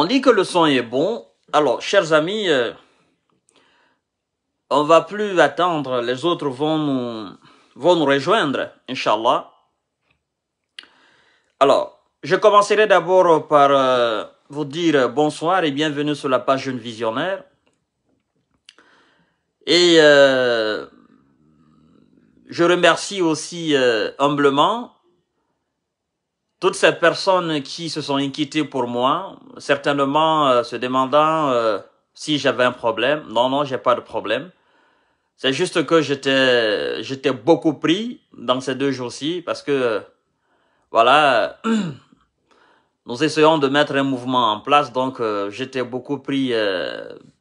On dit que le son est bon. Alors, chers amis, euh, on va plus attendre. Les autres vont nous, vont nous rejoindre, Inch'Allah. Alors, je commencerai d'abord par euh, vous dire bonsoir et bienvenue sur la page Jeune Visionnaire. Et euh, je remercie aussi humblement toutes ces personnes qui se sont inquiétées pour moi, certainement euh, se demandant euh, si j'avais un problème. Non, non, j'ai pas de problème. C'est juste que j'étais, j'étais beaucoup pris dans ces deux jours-ci parce que, voilà, nous essayons de mettre un mouvement en place. Donc, euh, j'étais beaucoup pris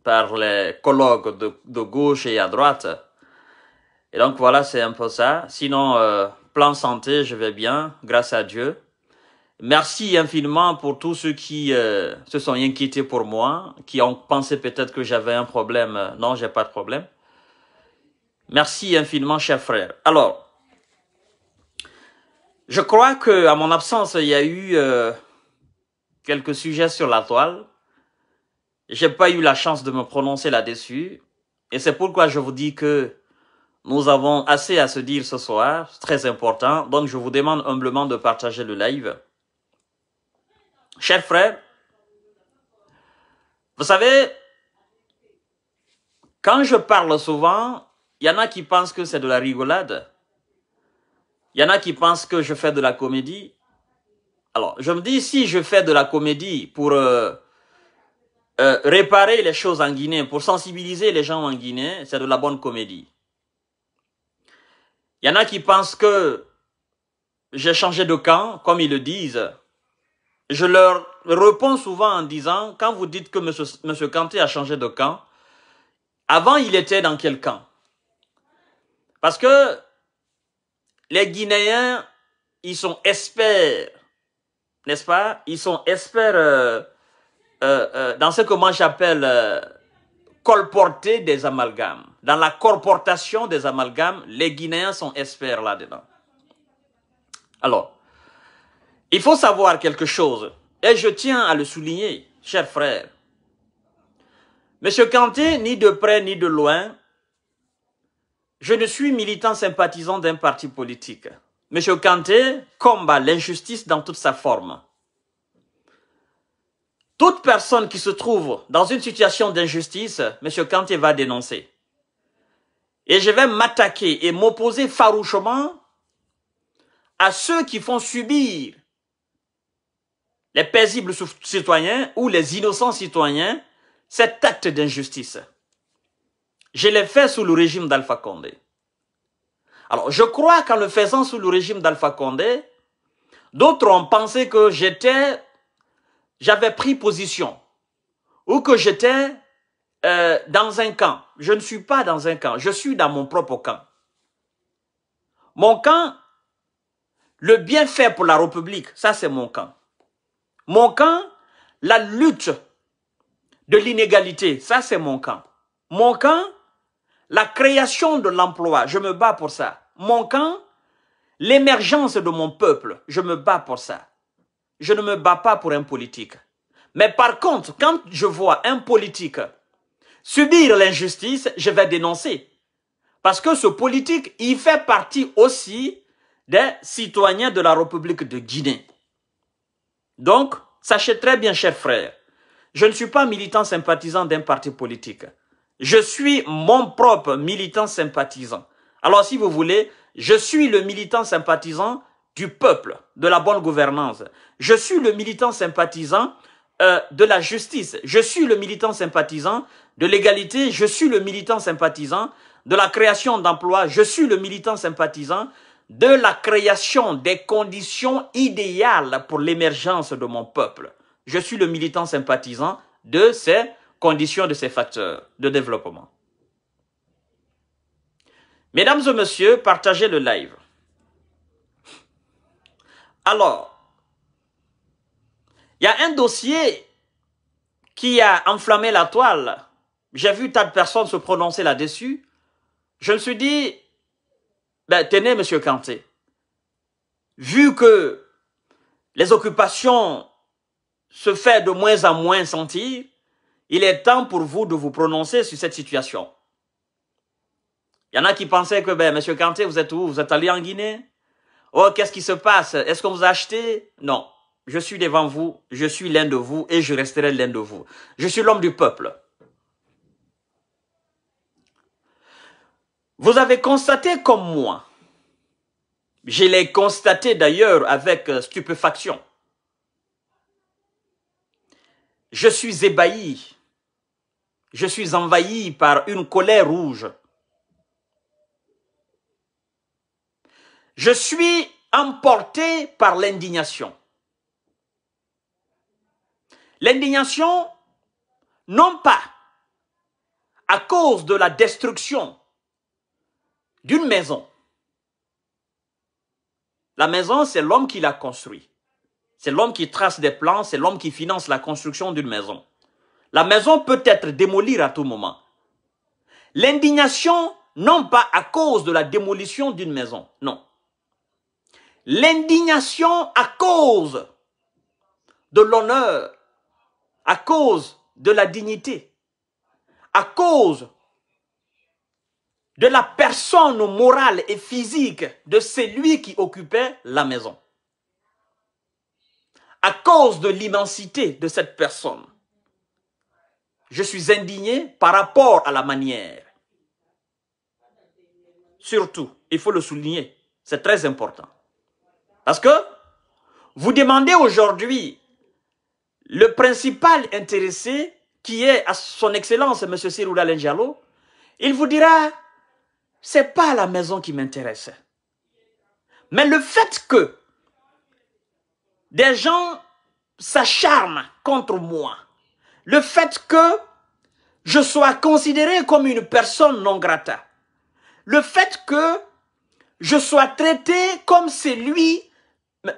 par les colloques de, de, gauche et à droite. Et donc, voilà, c'est un peu ça. Sinon, plan santé, je vais bien, grâce à Dieu. Merci infiniment pour tous ceux qui euh, se sont inquiétés pour moi, qui ont pensé peut-être que j'avais un problème. Non, j'ai pas de problème. Merci infiniment, chers frères. Alors, je crois que à mon absence, il y a eu euh, quelques sujets sur la toile. J'ai pas eu la chance de me prononcer là-dessus, et c'est pourquoi je vous dis que nous avons assez à se dire ce soir, C'est très important. Donc, je vous demande humblement de partager le live Chers frères, vous savez, quand je parle souvent, il y en a qui pensent que c'est de la rigolade. Il y en a qui pensent que je fais de la comédie. Alors, je me dis, si je fais de la comédie pour euh, euh, réparer les choses en Guinée, pour sensibiliser les gens en Guinée, c'est de la bonne comédie. Il y en a qui pensent que j'ai changé de camp, comme ils le disent je leur réponds souvent en disant, quand vous dites que M. Monsieur, Kanté a changé de camp, avant il était dans quel camp Parce que les Guinéens, ils sont experts, n'est-ce pas Ils sont experts euh, euh, euh, dans ce que moi j'appelle colporter des amalgames. Dans la colportation des amalgames, les Guinéens sont experts là-dedans. Alors, il faut savoir quelque chose, et je tiens à le souligner, chers frères. Monsieur Kanté, ni de près ni de loin, je ne suis militant sympathisant d'un parti politique. Monsieur Kanté combat l'injustice dans toute sa forme. Toute personne qui se trouve dans une situation d'injustice, Monsieur Kanté va dénoncer. Et je vais m'attaquer et m'opposer farouchement à ceux qui font subir les paisibles citoyens ou les innocents citoyens cet acte d'injustice. Je l'ai fait sous le régime d'Alpha Condé. Alors, je crois qu'en le faisant sous le régime d'Alpha Condé, d'autres ont pensé que j'étais, j'avais pris position ou que j'étais euh, dans un camp. Je ne suis pas dans un camp, je suis dans mon propre camp. Mon camp, le bien pour la République, ça c'est mon camp. Mon camp, la lutte de l'inégalité, ça c'est mon camp. Mon camp, la création de l'emploi, je me bats pour ça. Mon camp, l'émergence de mon peuple, je me bats pour ça. Je ne me bats pas pour un politique. Mais par contre, quand je vois un politique subir l'injustice, je vais dénoncer. Parce que ce politique, il fait partie aussi des citoyens de la République de Guinée. Donc, sachez très bien, chers frères, je ne suis pas militant sympathisant d'un parti politique. Je suis mon propre militant sympathisant. Alors, si vous voulez, je suis le militant sympathisant du peuple, de la bonne gouvernance. Je suis le militant sympathisant euh, de la justice. Je suis le militant sympathisant de l'égalité. Je suis le militant sympathisant de la création d'emplois. Je suis le militant sympathisant de la création des conditions idéales pour l'émergence de mon peuple. Je suis le militant sympathisant de ces conditions, de ces facteurs de développement. Mesdames et messieurs, partagez le live. Alors, il y a un dossier qui a enflammé la toile. J'ai vu tant de personnes se prononcer là-dessus. Je me suis dit, ben, tenez, Monsieur Kanté, vu que les occupations se font de moins en moins sentir, il est temps pour vous de vous prononcer sur cette situation. Il y en a qui pensaient que, ben, monsieur Kanté, vous êtes où? Vous êtes allé en Guinée? Oh, qu'est-ce qui se passe? Est-ce qu'on vous a acheté? Non. Je suis devant vous. Je suis l'un de vous et je resterai l'un de vous. Je suis l'homme du peuple. Vous avez constaté comme moi, je l'ai constaté d'ailleurs avec euh, stupéfaction. Je suis ébahi, je suis envahi par une colère rouge. Je suis emporté par l'indignation. L'indignation, non pas à cause de la destruction d'une maison. La maison, c'est l'homme qui la construit. C'est l'homme qui trace des plans, c'est l'homme qui finance la construction d'une maison. La maison peut être démolie à tout moment. L'indignation, non pas à cause de la démolition d'une maison, non. L'indignation à cause de l'honneur, à cause de la dignité, à cause de la personne morale et physique de celui qui occupait la maison. À cause de l'immensité de cette personne, je suis indigné par rapport à la manière. Surtout, il faut le souligner, c'est très important. Parce que vous demandez aujourd'hui le principal intéressé qui est à son excellence, M. Cyril Alain il vous dira c'est pas la maison qui m'intéresse. Mais le fait que des gens s'acharnent contre moi, le fait que je sois considéré comme une personne non grata, le fait que je sois traité comme celui,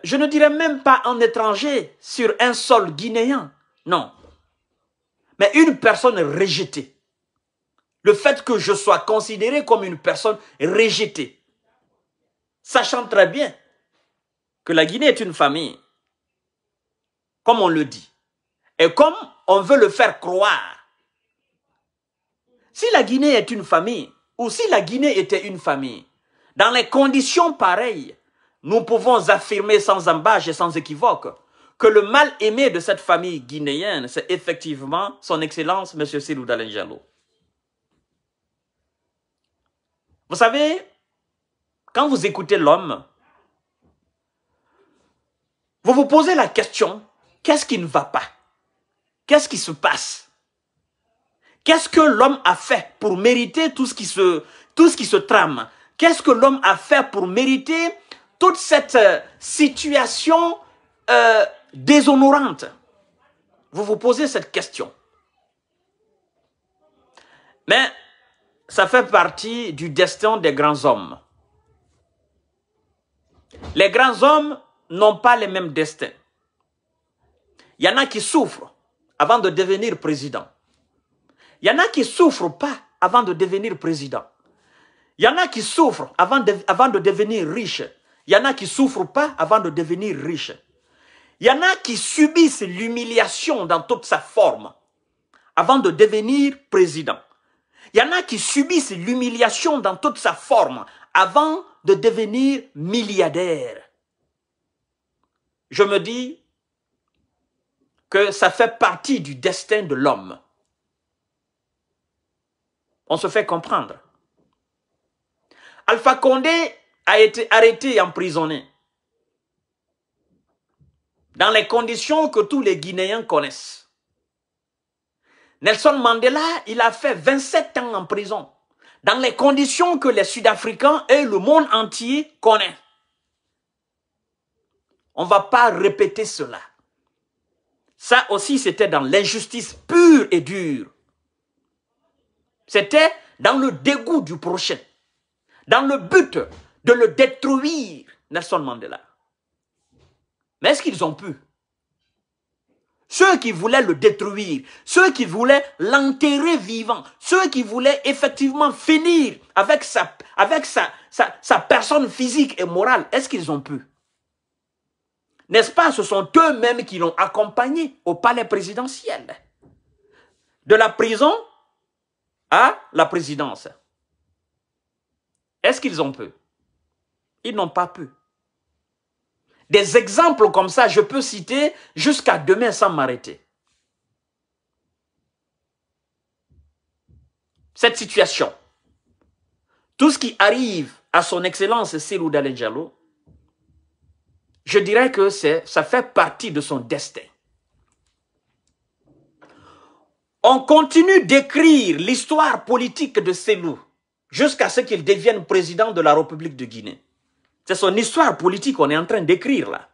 je ne dirais même pas un étranger sur un sol guinéen, non, mais une personne rejetée le fait que je sois considéré comme une personne rejetée, sachant très bien que la Guinée est une famille, comme on le dit, et comme on veut le faire croire. Si la Guinée est une famille, ou si la Guinée était une famille, dans les conditions pareilles, nous pouvons affirmer sans embâche et sans équivoque que le mal-aimé de cette famille guinéenne, c'est effectivement son Excellence M. Silou Dalenjalo. Vous savez, quand vous écoutez l'homme, vous vous posez la question, qu'est-ce qui ne va pas Qu'est-ce qui se passe Qu'est-ce que l'homme a fait pour mériter tout ce qui se, tout ce qui se trame Qu'est-ce que l'homme a fait pour mériter toute cette euh, situation euh, déshonorante Vous vous posez cette question. Mais ça fait partie du destin des grands hommes. Les grands hommes n'ont pas les mêmes destins. Il y en a qui souffrent avant de devenir président. Il y en a qui souffrent pas avant de devenir président. Il y en a qui souffrent avant de, avant de devenir riche. Il y en a qui souffrent pas avant de devenir riche. Il y en a qui subissent l'humiliation dans toute sa forme avant de devenir président. Il y en a qui subissent l'humiliation dans toute sa forme avant de devenir milliardaire. Je me dis que ça fait partie du destin de l'homme. On se fait comprendre. Alpha Condé a été arrêté et emprisonné dans les conditions que tous les Guinéens connaissent. Nelson Mandela, il a fait 27 ans en prison, dans les conditions que les Sud-Africains et le monde entier connaissent. On ne va pas répéter cela. Ça aussi, c'était dans l'injustice pure et dure. C'était dans le dégoût du prochain, dans le but de le détruire, Nelson Mandela. Mais est-ce qu'ils ont pu ceux qui voulaient le détruire, ceux qui voulaient l'enterrer vivant, ceux qui voulaient effectivement finir avec sa, avec sa, sa, personne physique et morale, est-ce qu'ils ont pu N'est-ce pas Ce sont eux-mêmes qui l'ont accompagné au palais présidentiel. De la prison à la présidence. Est-ce qu'ils ont pu Ils n'ont pas pu. Des exemples comme ça, je peux citer jusqu'à demain sans m'arrêter. Cette situation, tout ce qui arrive à son excellence Selou Dalenjalo, je dirais que ça fait partie de son destin. On continue d'écrire l'histoire politique de Selou jusqu'à ce qu'il devienne président de la République de Guinée. C'est son histoire politique qu'on est en train d'écrire là.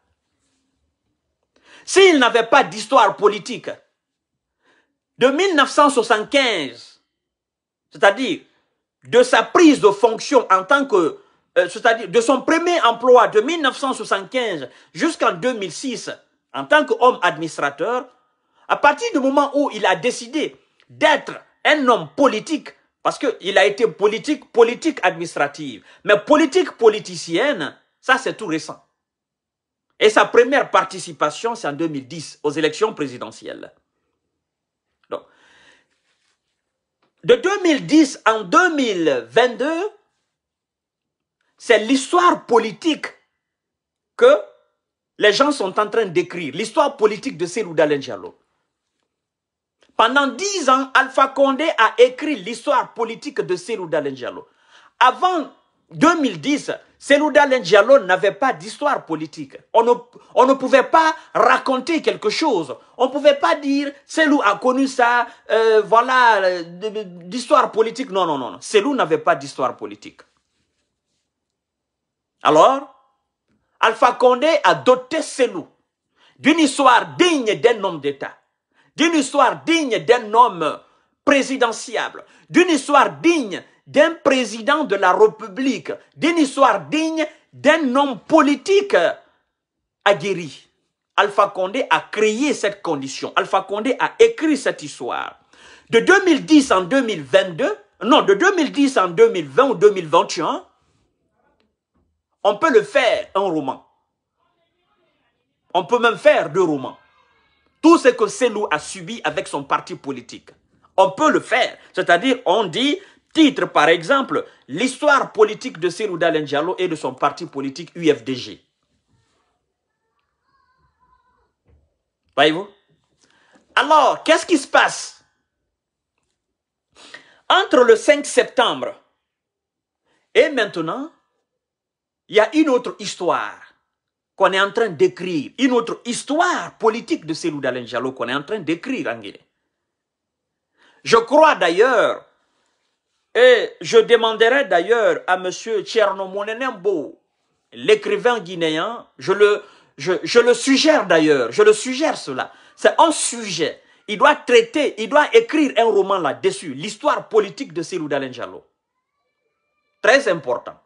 S'il n'avait pas d'histoire politique, de 1975, c'est-à-dire de sa prise de fonction en tant que, euh, c'est-à-dire de son premier emploi de 1975 jusqu'en 2006, en tant qu'homme administrateur, à partir du moment où il a décidé d'être un homme politique parce qu'il a été politique, politique administrative. Mais politique politicienne, ça c'est tout récent. Et sa première participation, c'est en 2010, aux élections présidentielles. Donc, de 2010 en 2022, c'est l'histoire politique que les gens sont en train d'écrire, l'histoire politique de Célou Diallo. Pendant dix ans, Alpha Condé a écrit l'histoire politique de Selou Diallo. Avant 2010, Selou Diallo n'avait pas d'histoire politique. On ne, pouvait pas raconter quelque chose. On ne pouvait pas dire Selou a connu ça, euh, voilà, euh, d'histoire politique. Non, non, non. non. n'avait pas d'histoire politique. Alors, Alpha Condé a doté Selou d'une histoire digne d'un homme d'État d'une histoire digne d'un homme présidentiable, d'une histoire digne d'un président de la République, d'une histoire digne d'un homme politique aguerri. Alpha Condé a créé cette condition. Alpha Condé a écrit cette histoire. De 2010 en 2022, non, de 2010 en 2020 ou 2021, on peut le faire en roman. On peut même faire deux romans tout ce que Selou a subi avec son parti politique. On peut le faire. C'est-à-dire, on dit, titre par exemple, l'histoire politique de Selou Diallo et de son parti politique UFDG. Voyez-vous Alors, qu'est-ce qui se passe Entre le 5 septembre et maintenant, il y a une autre histoire qu'on est en train d'écrire, une autre histoire politique de Célou d'Alain qu'on est en train d'écrire en Guinée. Je crois d'ailleurs, et je demanderai d'ailleurs à M. Tchernomonenembo, l'écrivain guinéen, je le, je, le suggère d'ailleurs, je le suggère cela. C'est un sujet. Il doit traiter, il doit écrire un roman là-dessus, l'histoire politique de Célou d'Alain Très important.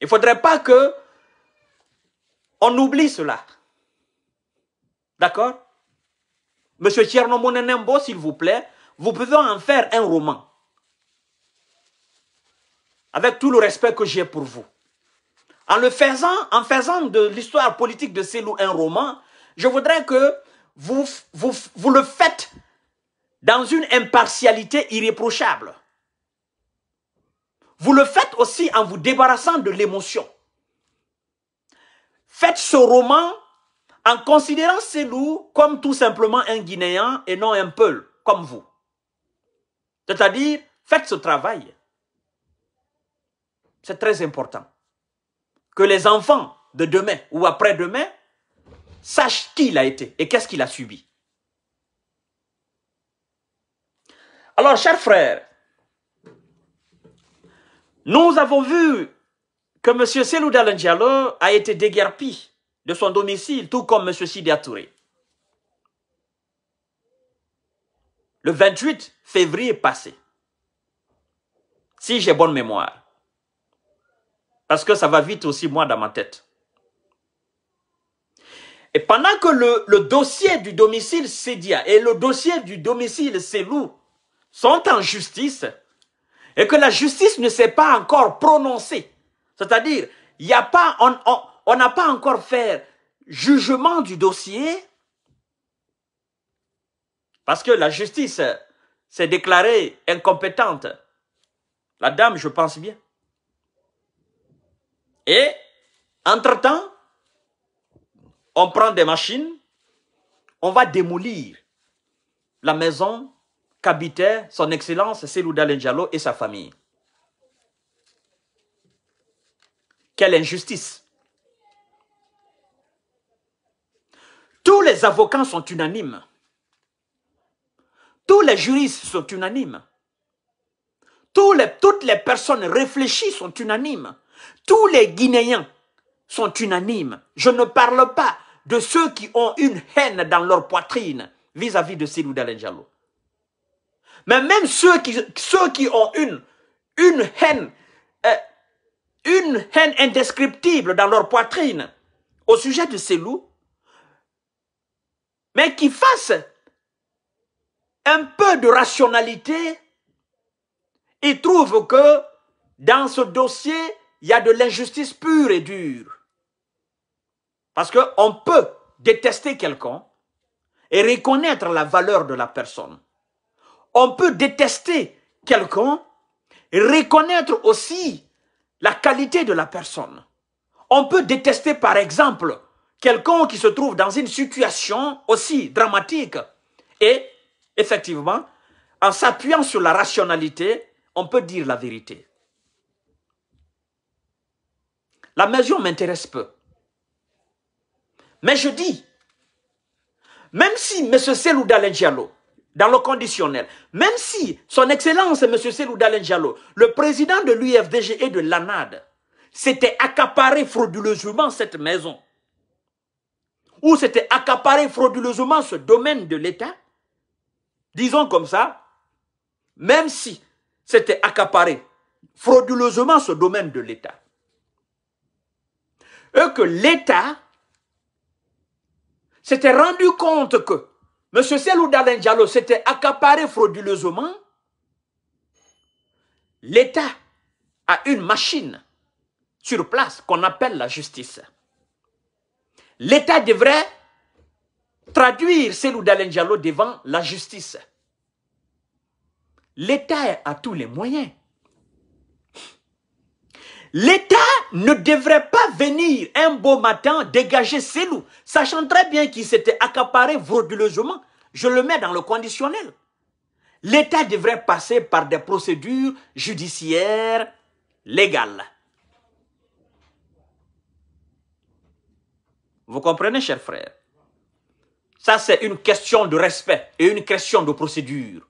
Il ne faudrait pas que on oublie cela. D'accord Monsieur Tchernomonenembo, s'il vous plaît, vous pouvez en faire un roman. Avec tout le respect que j'ai pour vous. En le faisant, en faisant de l'histoire politique de Selou un roman, je voudrais que vous, vous, vous le faites dans une impartialité irréprochable. Vous le faites aussi en vous débarrassant de l'émotion. Faites ce roman en considérant loups comme tout simplement un Guinéen et non un Peul, comme vous. C'est-à-dire, faites ce travail. C'est très important. Que les enfants de demain ou après-demain sachent qui il a été et qu'est-ce qu'il a subi. Alors, chers frères, nous avons vu que M. Selou Diallo a été déguerpi de son domicile, tout comme M. Sidiatouré. Touré. Le 28 février passé, si j'ai bonne mémoire, parce que ça va vite aussi moi dans ma tête. Et pendant que le, dossier du domicile Sédia et le dossier du domicile Selou sont en justice, et que la justice ne s'est pas encore prononcée c'est-à-dire, il a pas, on n'a pas encore fait jugement du dossier parce que la justice s'est déclarée incompétente. La dame, je pense bien. Et, entre-temps, on prend des machines, on va démolir la maison qu'habitait son excellence Selouda Lendjalo et sa famille. Quelle injustice Tous les avocats sont unanimes. Tous les juristes sont unanimes. Tous les, toutes les personnes réfléchies sont unanimes. Tous les Guinéens sont unanimes. Je ne parle pas de ceux qui ont une haine dans leur poitrine vis-à-vis de Sidou Diallo. Mais même ceux qui, ceux qui ont une, une haine une haine indescriptible dans leur poitrine au sujet de ces loups, mais qui fassent un peu de rationalité, et trouvent que dans ce dossier, il y a de l'injustice pure et dure. Parce qu'on peut détester quelqu'un et reconnaître la valeur de la personne. On peut détester quelqu'un et reconnaître aussi la qualité de la personne. On peut détester par exemple quelqu'un qui se trouve dans une situation aussi dramatique et effectivement, en s'appuyant sur la rationalité, on peut dire la vérité. La mesure m'intéresse peu. Mais je dis, même si M. Selou Diallo dans le conditionnel. Même si son excellence, M. Selou Njalo, le président de l'UFDG et de l'ANAD, s'était accaparé frauduleusement cette maison, ou s'était accaparé frauduleusement ce domaine de l'État, disons comme ça, même si c'était accaparé frauduleusement ce domaine de l'État, et que l'État s'était rendu compte que Monsieur Selou Dalen s'était accaparé frauduleusement. L'État a une machine sur place qu'on appelle la justice. L'État devrait traduire Selou Dalen devant la justice. L'État a tous les moyens L'État ne devrait pas venir un beau matin dégager ses loups, sachant très bien qu'il s'était accaparé frauduleusement. Je le mets dans le conditionnel. L'État devrait passer par des procédures judiciaires légales. Vous comprenez, chers frères Ça, c'est une question de respect et une question de procédure.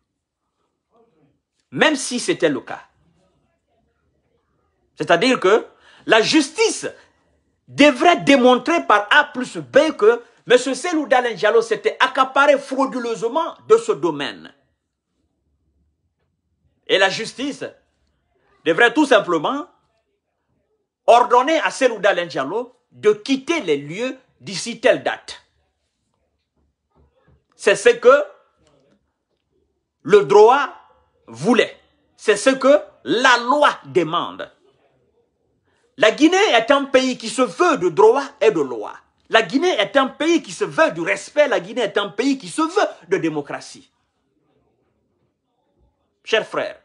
Même si c'était le cas. C'est-à-dire que la justice devrait démontrer par A plus B que M. Selou Dalen s'était accaparé frauduleusement de ce domaine. Et la justice devrait tout simplement ordonner à Selou Dalen de quitter les lieux d'ici telle date. C'est ce que le droit voulait. C'est ce que la loi demande. La Guinée est un pays qui se veut de droit et de loi. La Guinée est un pays qui se veut du respect. La Guinée est un pays qui se veut de démocratie. Chers frères,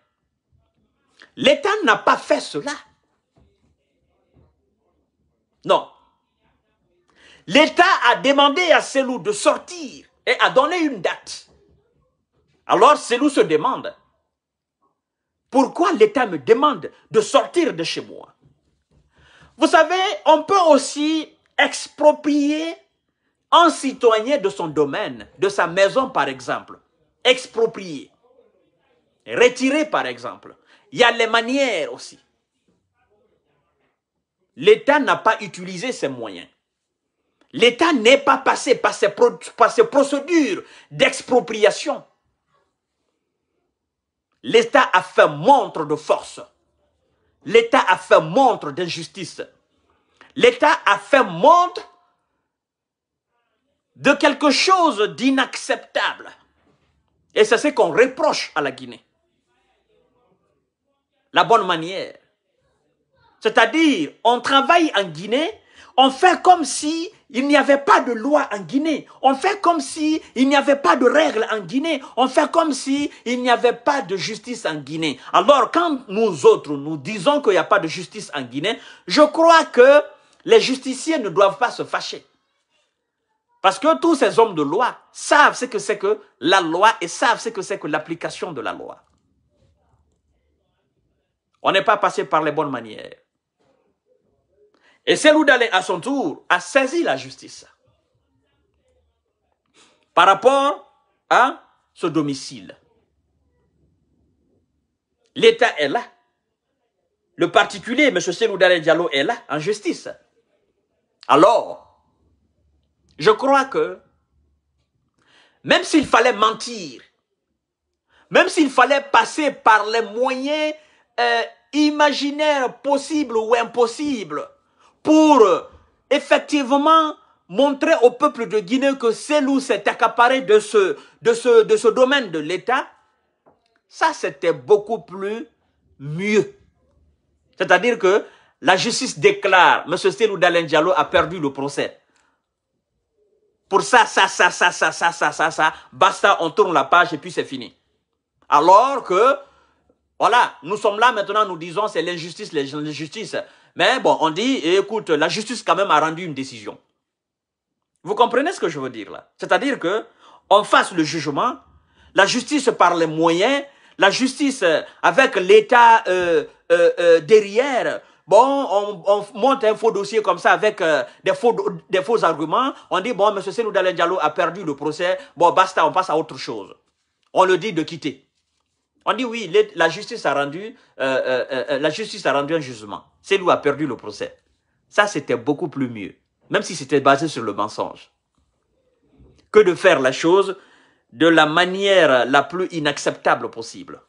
l'État n'a pas fait cela. Non. L'État a demandé à Selou de sortir et a donné une date. Alors Selou se demande, pourquoi l'État me demande de sortir de chez moi vous savez, on peut aussi exproprier un citoyen de son domaine, de sa maison par exemple. Exproprier. Retirer par exemple. Il y a les manières aussi. L'État n'a pas utilisé ses moyens. L'État n'est pas passé par ses par ces procédures d'expropriation. L'État a fait montre de force. L'État a fait montre d'injustice. L'État a fait montre de quelque chose d'inacceptable. Et c'est ce qu'on reproche à la Guinée. La bonne manière. C'est-à-dire, on travaille en Guinée, on fait comme si il n'y avait pas de loi en Guinée. On fait comme si il n'y avait pas de règles en Guinée. On fait comme si il n'y avait pas de justice en Guinée. Alors, quand nous autres, nous disons qu'il n'y a pas de justice en Guinée, je crois que les justiciers ne doivent pas se fâcher. Parce que tous ces hommes de loi savent ce que c'est que la loi et savent ce que c'est que l'application de la loi. On n'est pas passé par les bonnes manières. Et Seloudalé, à son tour, a saisi la justice par rapport à ce domicile. L'État est là. Le particulier, M. Seloudalé Diallo, est là en justice. Alors, je crois que même s'il fallait mentir, même s'il fallait passer par les moyens euh, imaginaires possibles ou impossibles, pour euh, effectivement montrer au peuple de Guinée que Célou s'est accaparé de ce, de de ce domaine de l'État, ça c'était beaucoup plus mieux. C'est-à-dire que la justice déclare M. Célou Dalen Diallo a perdu le procès. Pour ça, ça, ça, ça, ça, ça, ça, ça, ça, basta, on tourne la page et puis c'est fini. Alors que, voilà, nous sommes là maintenant, nous disons c'est l'injustice, l'injustice. Mais bon, on dit, eh, écoute, la justice quand même a rendu une décision. Vous comprenez ce que je veux dire là C'est-à-dire que on fasse le jugement, la justice par les moyens, la justice euh, avec l'État euh, euh, derrière. Bon, on, monte un faux dossier comme ça avec des, faux, des faux arguments. On dit, bon, M. Senou Diallo a perdu le procès. Bon, basta, on passe à autre chose. On le dit de quitter. On dit oui, la justice a rendu, euh, euh, euh, la justice a rendu un jugement. C'est lui a perdu le procès. Ça, c'était beaucoup plus mieux, même si c'était basé sur le mensonge. Que de faire la chose de la manière la plus inacceptable possible.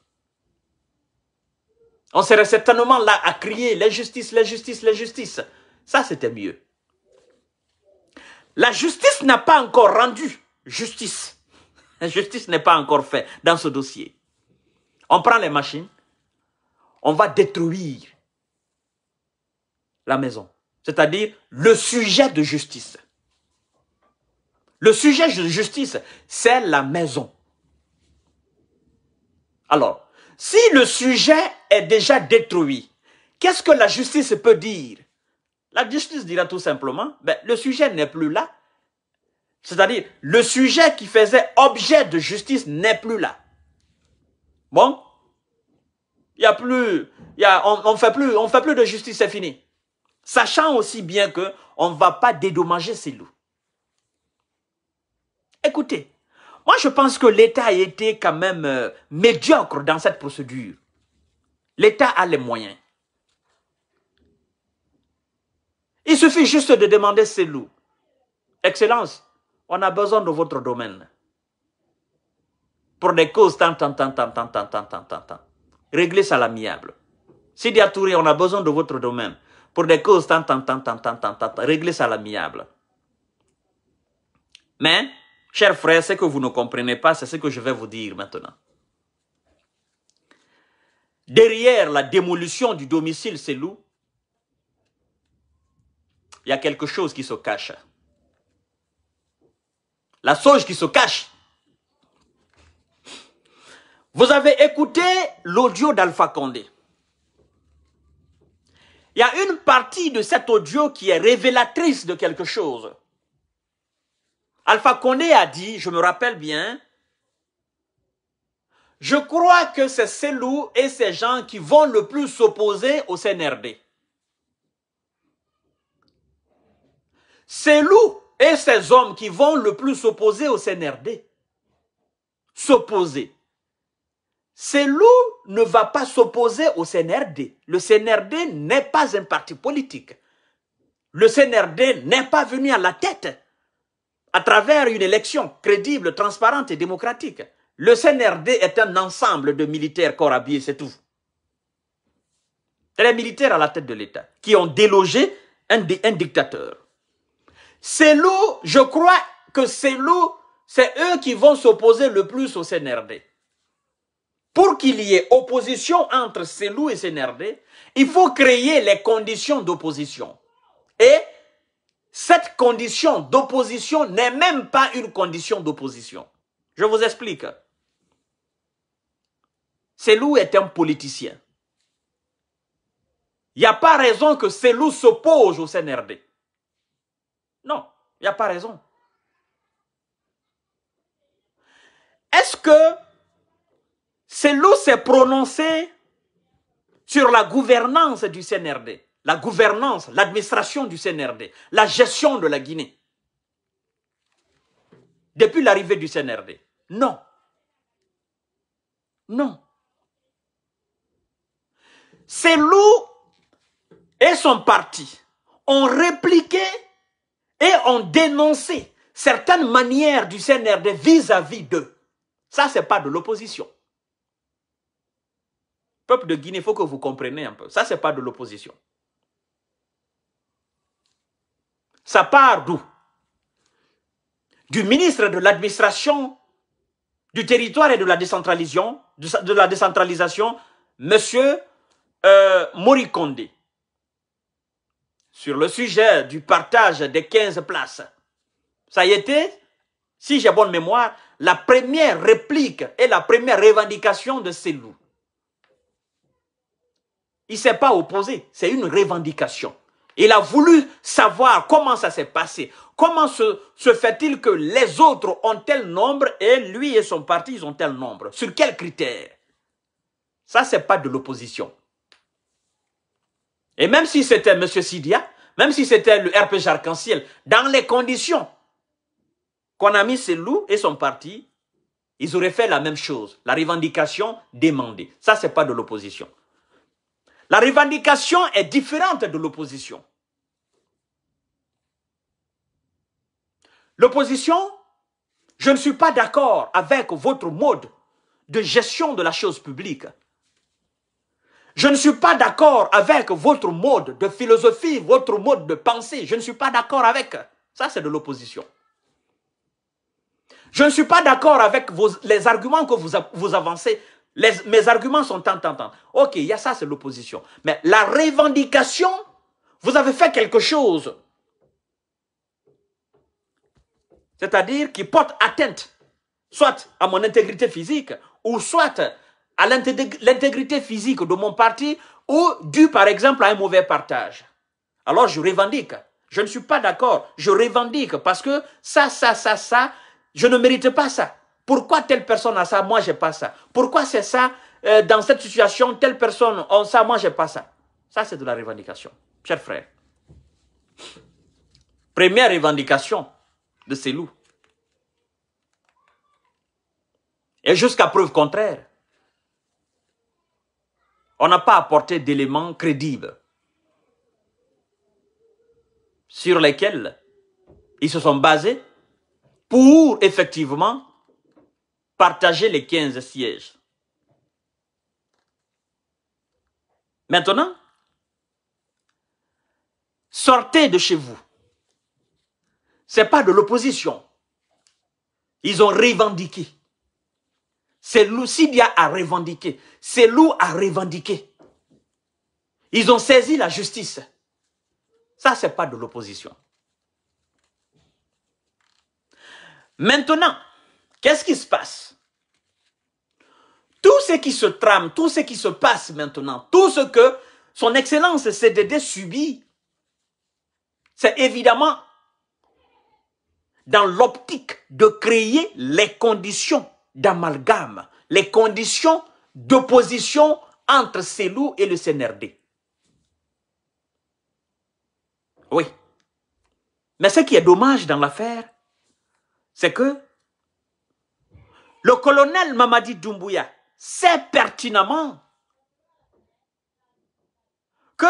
On serait certainement là à crier l'injustice, l'injustice, l'injustice. Ça, c'était mieux. La justice n'a pas encore rendu justice. La justice n'est pas encore faite dans ce dossier. On prend les machines, on va détruire la maison, c'est-à-dire le sujet de justice. Le sujet de justice, c'est la maison. Alors, si le sujet est déjà détruit, qu'est-ce que la justice peut dire La justice dira tout simplement, ben, le sujet n'est plus là. C'est-à-dire, le sujet qui faisait objet de justice n'est plus là. Bon, il y a plus, y a, on, on fait plus, on fait plus de justice, c'est fini. Sachant aussi bien que on ne va pas dédommager ces loups. Écoutez, moi je pense que l'État a été quand même euh, médiocre dans cette procédure. L'État a les moyens. Il suffit juste de demander ces loups. Excellence, on a besoin de votre domaine pour des causes tant, tant, tant, tant, tant, tant, tant, tant, tant, tant. Réglez ça l'amiable. Sidi Touré, on a besoin de votre domaine pour des causes tant, tant, tant, tant, tant, tant, tant, tant. Réglez ça l'amiable. Mais, chers frères, ce que vous ne comprenez pas, c'est ce que je vais vous dire maintenant. Derrière la démolition du domicile c'est loup. il y a quelque chose qui se cache. La sauge qui se cache vous avez écouté l'audio d'Alpha Condé. Il y a une partie de cet audio qui est révélatrice de quelque chose. Alpha Condé a dit, je me rappelle bien, je crois que c'est ces loups et ces gens qui vont le plus s'opposer au CNRD. Ces loups et ces hommes qui vont le plus s'opposer au CNRD. S'opposer ce ne va pas s'opposer au CNRD. Le CNRD n'est pas un parti politique. Le CNRD n'est pas venu à la tête à travers une élection crédible, transparente et démocratique. Le CNRD est un ensemble de militaires corps c'est tout. Les militaires à la tête de l'État qui ont délogé un, dictateur. C'est l'eau je crois que c'est c'est eux qui vont s'opposer le plus au CNRD pour qu'il y ait opposition entre loups et CNRD, il faut créer les conditions d'opposition. Et cette condition d'opposition n'est même pas une condition d'opposition. Je vous explique. Selou est un politicien. Il n'y a pas raison que loups s'oppose au CNRD. Non, il n'y a pas raison. Est-ce que loup s'est prononcé sur la gouvernance du CNRD, la gouvernance, l'administration du CNRD, la gestion de la Guinée. Depuis l'arrivée du CNRD. Non. Non. loup et son parti ont répliqué et ont dénoncé certaines manières du CNRD vis-à-vis d'eux. Ça, n'est pas de l'opposition de Guinée, il faut que vous compreniez un peu. Ça, ce n'est pas de l'opposition. Ça part d'où Du ministre de l'administration du territoire et de la décentralisation, de la décentralisation, Monsieur euh, sur le sujet du partage des 15 places. Ça y était, si j'ai bonne mémoire, la première réplique et la première revendication de ces loups. Il ne s'est pas opposé, c'est une revendication. Il a voulu savoir comment ça s'est passé. Comment se, fait-il que les autres ont tel nombre et lui et son parti, ont tel nombre Sur quels critères Ça, n'est pas de l'opposition. Et même si c'était M. Sidia, même si c'était le RPG Arc-en-Ciel, dans les conditions qu'on a mis loups et son parti, ils auraient fait la même chose. La revendication demandée. Ça, n'est pas de l'opposition. La revendication est différente de l'opposition. L'opposition, je ne suis pas d'accord avec votre mode de gestion de la chose publique. Je ne suis pas d'accord avec votre mode de philosophie, votre mode de pensée. Je ne suis pas d'accord avec. Ça, c'est de l'opposition. Je ne suis pas d'accord avec les arguments que vous avancez mes arguments sont tant, tant, tant. Ok, il y a ça, c'est l'opposition. Mais la revendication, vous avez fait quelque chose. C'est-à-dire qui porte atteinte, soit à mon intégrité physique, ou soit à l'intégrité physique de mon parti, ou dû par exemple à un mauvais partage. Alors je revendique. Je ne suis pas d'accord. Je revendique parce que ça, ça, ça, ça, je ne mérite pas ça. Pourquoi telle personne a ça, moi j'ai pas ça Pourquoi c'est ça, euh, dans cette situation, telle personne a ça, moi j'ai pas ça Ça c'est de la revendication, chers frères. Première revendication de ces loups. Et jusqu'à preuve contraire, on n'a pas apporté d'éléments crédibles sur lesquels ils se sont basés pour effectivement Partagez les 15 sièges. Maintenant, sortez de chez vous. Ce n'est pas de l'opposition. Ils ont revendiqué. C'est Lucidia à revendiquer. C'est loup à revendiquer. Ils ont saisi la justice. Ça, ce n'est pas de l'opposition. Maintenant, Qu'est-ce qui se passe Tout ce qui se trame, tout ce qui se passe maintenant, tout ce que son excellence CDD subit, c'est évidemment dans l'optique de créer les conditions d'amalgame, les conditions d'opposition entre ces loups et le CNRD. Oui. Mais ce qui est dommage dans l'affaire, c'est que le colonel Mamadi Doumbouya sait pertinemment que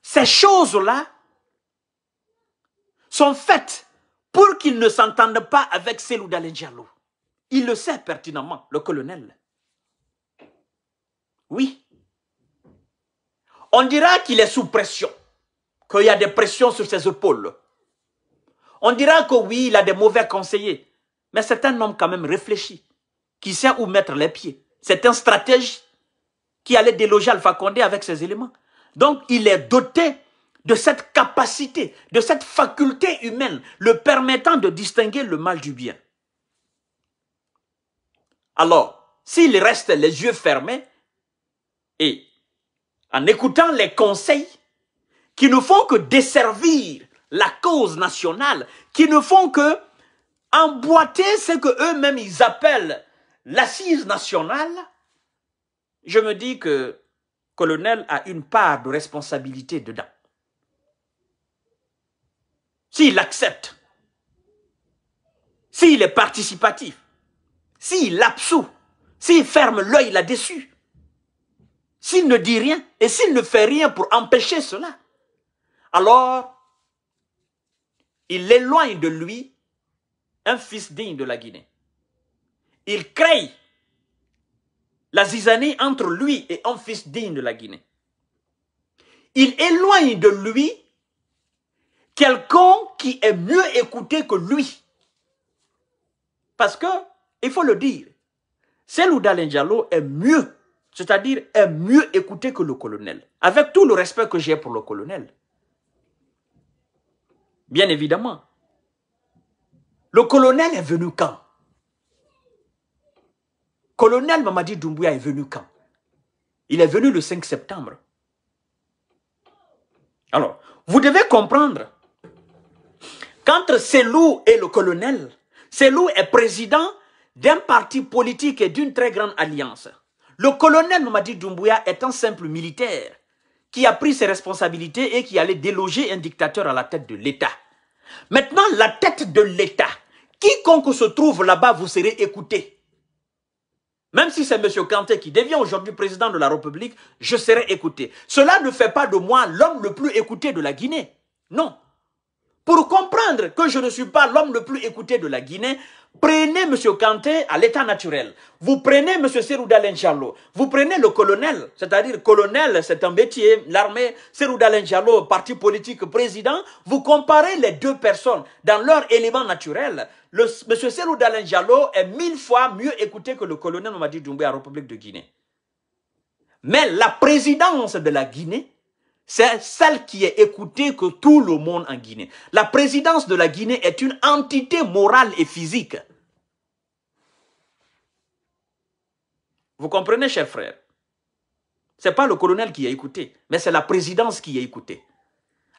ces choses-là sont faites pour qu'il ne s'entende pas avec Selou Diallo. Il le sait pertinemment, le colonel. Oui. On dira qu'il est sous pression, qu'il y a des pressions sur ses épaules. On dira que oui, il a des mauvais conseillers. Mais c'est un homme quand même réfléchi, qui sait où mettre les pieds. C'est un stratège qui allait déloger Alpha Condé avec ses éléments. Donc il est doté de cette capacité, de cette faculté humaine, le permettant de distinguer le mal du bien. Alors, s'il reste les yeux fermés et en écoutant les conseils qui ne font que desservir la cause nationale, qui ne font que emboîter ce que eux-mêmes ils appellent l'assise nationale, je me dis que colonel a une part de responsabilité dedans. S'il accepte, s'il est participatif, s'il absout, s'il ferme l'œil là-dessus, s'il ne dit rien et s'il ne fait rien pour empêcher cela, alors il l'éloigne de lui un fils digne de la Guinée. Il crée la zizanie entre lui et un fils digne de la Guinée. Il éloigne de lui quelqu'un qui est mieux écouté que lui. Parce que, il faut le dire, Selouda Diallo est mieux, c'est-à-dire est mieux écouté que le colonel, avec tout le respect que j'ai pour le colonel. Bien évidemment. Le colonel est venu quand Colonel Mamadi Doumbouya est venu quand Il est venu le 5 septembre. Alors, vous devez comprendre qu'entre Selou et le colonel, Selou est président d'un parti politique et d'une très grande alliance. Le colonel Mamadi Doumbouya est un simple militaire qui a pris ses responsabilités et qui allait déloger un dictateur à la tête de l'État. Maintenant, la tête de l'État Quiconque se trouve là-bas, vous serez écouté. Même si c'est M. Kanté qui devient aujourd'hui président de la République, je serai écouté. Cela ne fait pas de moi l'homme le plus écouté de la Guinée. Non. Pour comprendre que je ne suis pas l'homme le plus écouté de la Guinée, Prenez M. Kanté à l'état naturel. Vous prenez M. Serouda Jalo. Vous prenez le colonel, c'est-à-dire colonel, c'est un métier, l'armée, Serouda Diallo, parti politique, président. Vous comparez les deux personnes dans leur élément naturel. M. Serouda Njalo est mille fois mieux écouté que le colonel Mamadi Doumbé à la République de Guinée. Mais la présidence de la Guinée c'est celle qui est écoutée que tout le monde en Guinée. La présidence de la Guinée est une entité morale et physique. Vous comprenez, chers frères Ce n'est pas le colonel qui est écouté, mais c'est la présidence qui est écoutée.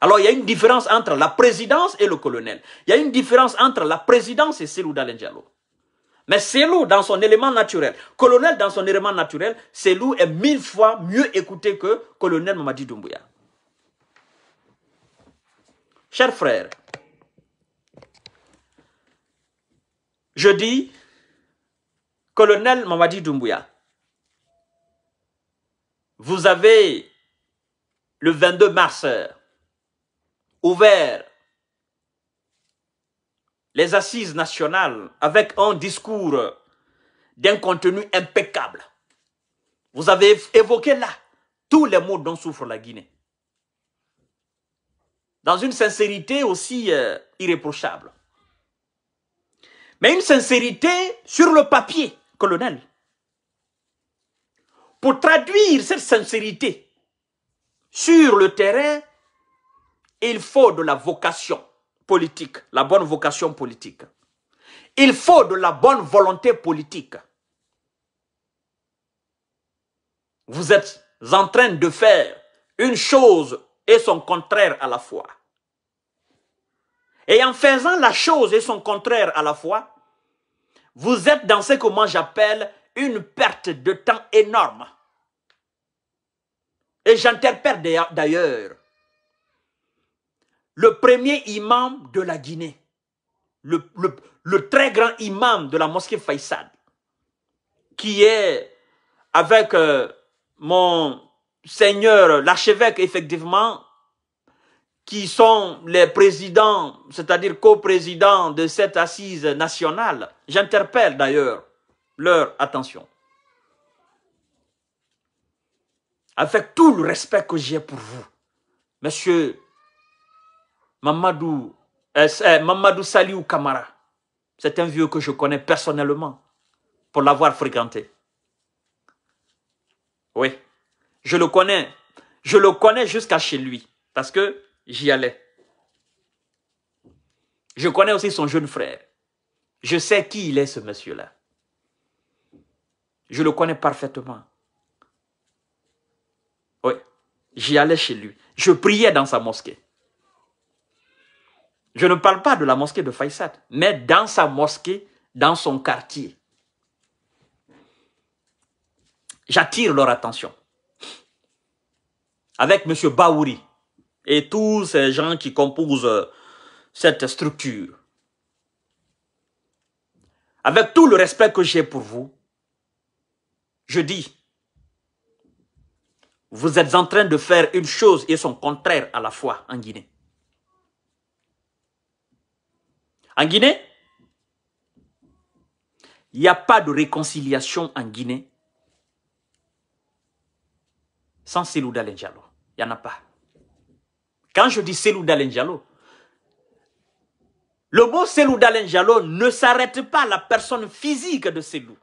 Alors, il y a une différence entre la présidence et le colonel. Il y a une différence entre la présidence et Selou d'Alenjalo. Mais Selou, dans son élément naturel, colonel dans son élément naturel, Selou est mille fois mieux écouté que colonel Mamadi Doumbouya. Chers frères, je dis, colonel Mamadi Doumbouya, vous avez le 22 mars ouvert les assises nationales avec un discours d'un contenu impeccable. Vous avez évoqué là tous les maux dont souffre la Guinée dans une sincérité aussi euh, irréprochable. Mais une sincérité sur le papier, colonel. Pour traduire cette sincérité sur le terrain, il faut de la vocation politique, la bonne vocation politique. Il faut de la bonne volonté politique. Vous êtes en train de faire une chose et son contraire à la fois. Et en faisant la chose et son contraire à la fois, vous êtes dans ce que moi j'appelle une perte de temps énorme. Et j'interpelle d'ailleurs le premier imam de la Guinée, le, très grand imam de la mosquée Faisal, qui est avec euh, mon Seigneur, l'archevêque, effectivement, qui sont les présidents, c'est-à-dire coprésidents de cette assise nationale, j'interpelle d'ailleurs leur attention. Avec tout le respect que j'ai pour vous, monsieur Mamadou, eh, Mamadou Saliou Kamara, c'est un vieux que je connais personnellement pour l'avoir fréquenté. Oui. Je le connais. Je le connais jusqu'à chez lui parce que j'y allais. Je connais aussi son jeune frère. Je sais qui il est, ce monsieur-là. Je le connais parfaitement. Oui, j'y allais chez lui. Je priais dans sa mosquée. Je ne parle pas de la mosquée de Faisat, mais dans sa mosquée, dans son quartier. J'attire leur attention avec M. Baouri et tous ces gens qui composent euh, cette structure. Avec tout le respect que j'ai pour vous, je dis, vous êtes en train de faire une chose et son contraire à la fois en Guinée. En Guinée, il n'y a pas de réconciliation en Guinée sans Selou Dalenjalo. Il n'y en a pas. Quand je dis Selou Dalenjalo, le mot Selou Dalenjalo ne s'arrête pas à la personne physique de Selou.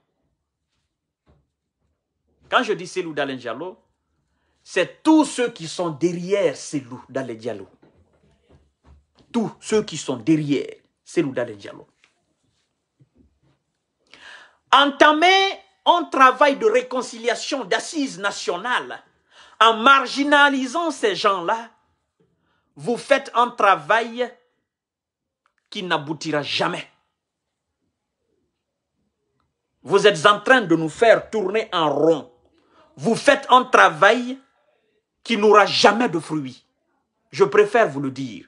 Quand je dis Selou Dalenjalo, c'est tous ceux qui sont derrière Selou Dalenjalo. Tous ceux qui sont derrière Selou Dalenjalo. Entamer un travail de réconciliation d'assises nationales en marginalisant ces gens-là, vous faites un travail qui n'aboutira jamais. Vous êtes en train de nous faire tourner en rond. Vous faites un travail qui n'aura jamais de fruits. Je préfère vous le dire.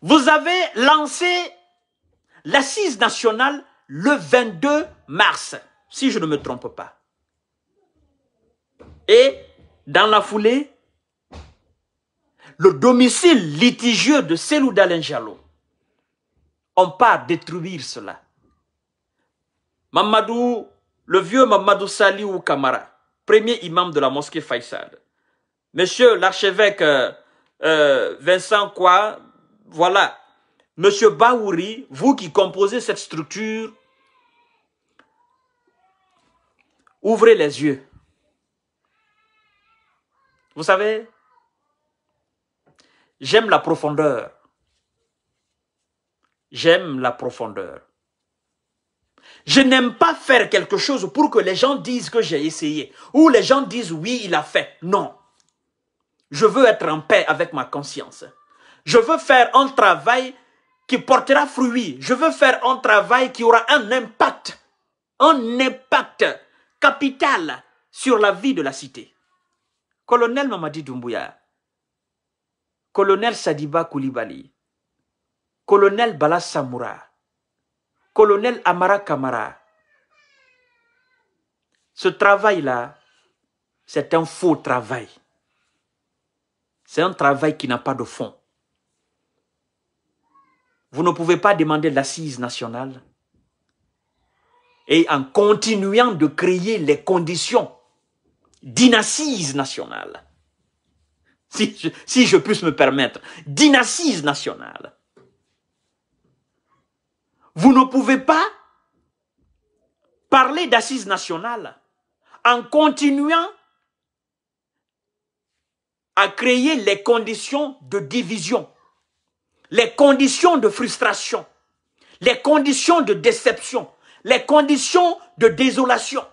Vous avez lancé l'assise nationale le 22 mars si je ne me trompe pas. Et dans la foulée, le domicile litigieux de Selou Dalen On part détruire cela. Mamadou, le vieux Mamadou Saliou Kamara, premier imam de la mosquée Faisal. Monsieur l'archevêque euh, euh, Vincent Quoi, voilà. Monsieur Baouri, vous qui composez cette structure Ouvrez les yeux. Vous savez, j'aime la profondeur. J'aime la profondeur. Je n'aime pas faire quelque chose pour que les gens disent que j'ai essayé ou les gens disent oui, il a fait. Non. Je veux être en paix avec ma conscience. Je veux faire un travail qui portera fruit. Je veux faire un travail qui aura un impact. Un impact capitale sur la vie de la cité. Colonel Mamadi Doumbouya, colonel Sadiba Koulibaly, colonel Bala Samoura, colonel Amara Kamara. Ce travail-là, c'est un faux travail. C'est un travail qui n'a pas de fond. Vous ne pouvez pas demander l'assise nationale et en continuant de créer les conditions d'inassise nationale, si je, si je puisse me permettre, d'inassise nationale. Vous ne pouvez pas parler d'assises nationale en continuant à créer les conditions de division, les conditions de frustration, les conditions de déception, les conditions de désolation,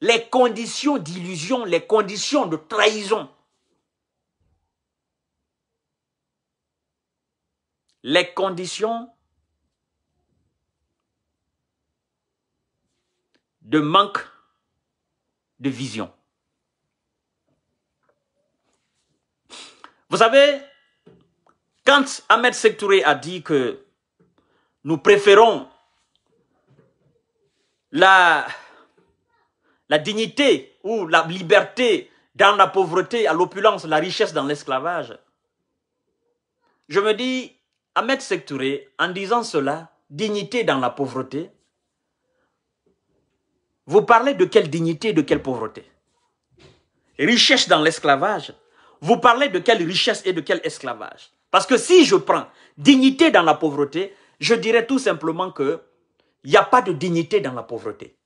les conditions d'illusion, les conditions de trahison, les conditions de manque de vision. Vous savez, quand Ahmed Sektouré a dit que nous préférons la, la dignité ou la liberté dans la pauvreté, à l'opulence, la richesse dans l'esclavage. Je me dis, Ahmed Sektouré, en disant cela, dignité dans la pauvreté, vous parlez de quelle dignité, et de quelle pauvreté Richesse dans l'esclavage, vous parlez de quelle richesse et de quel esclavage Parce que si je prends dignité dans la pauvreté, je dirais tout simplement que il n'y a pas de dignité dans la pauvreté.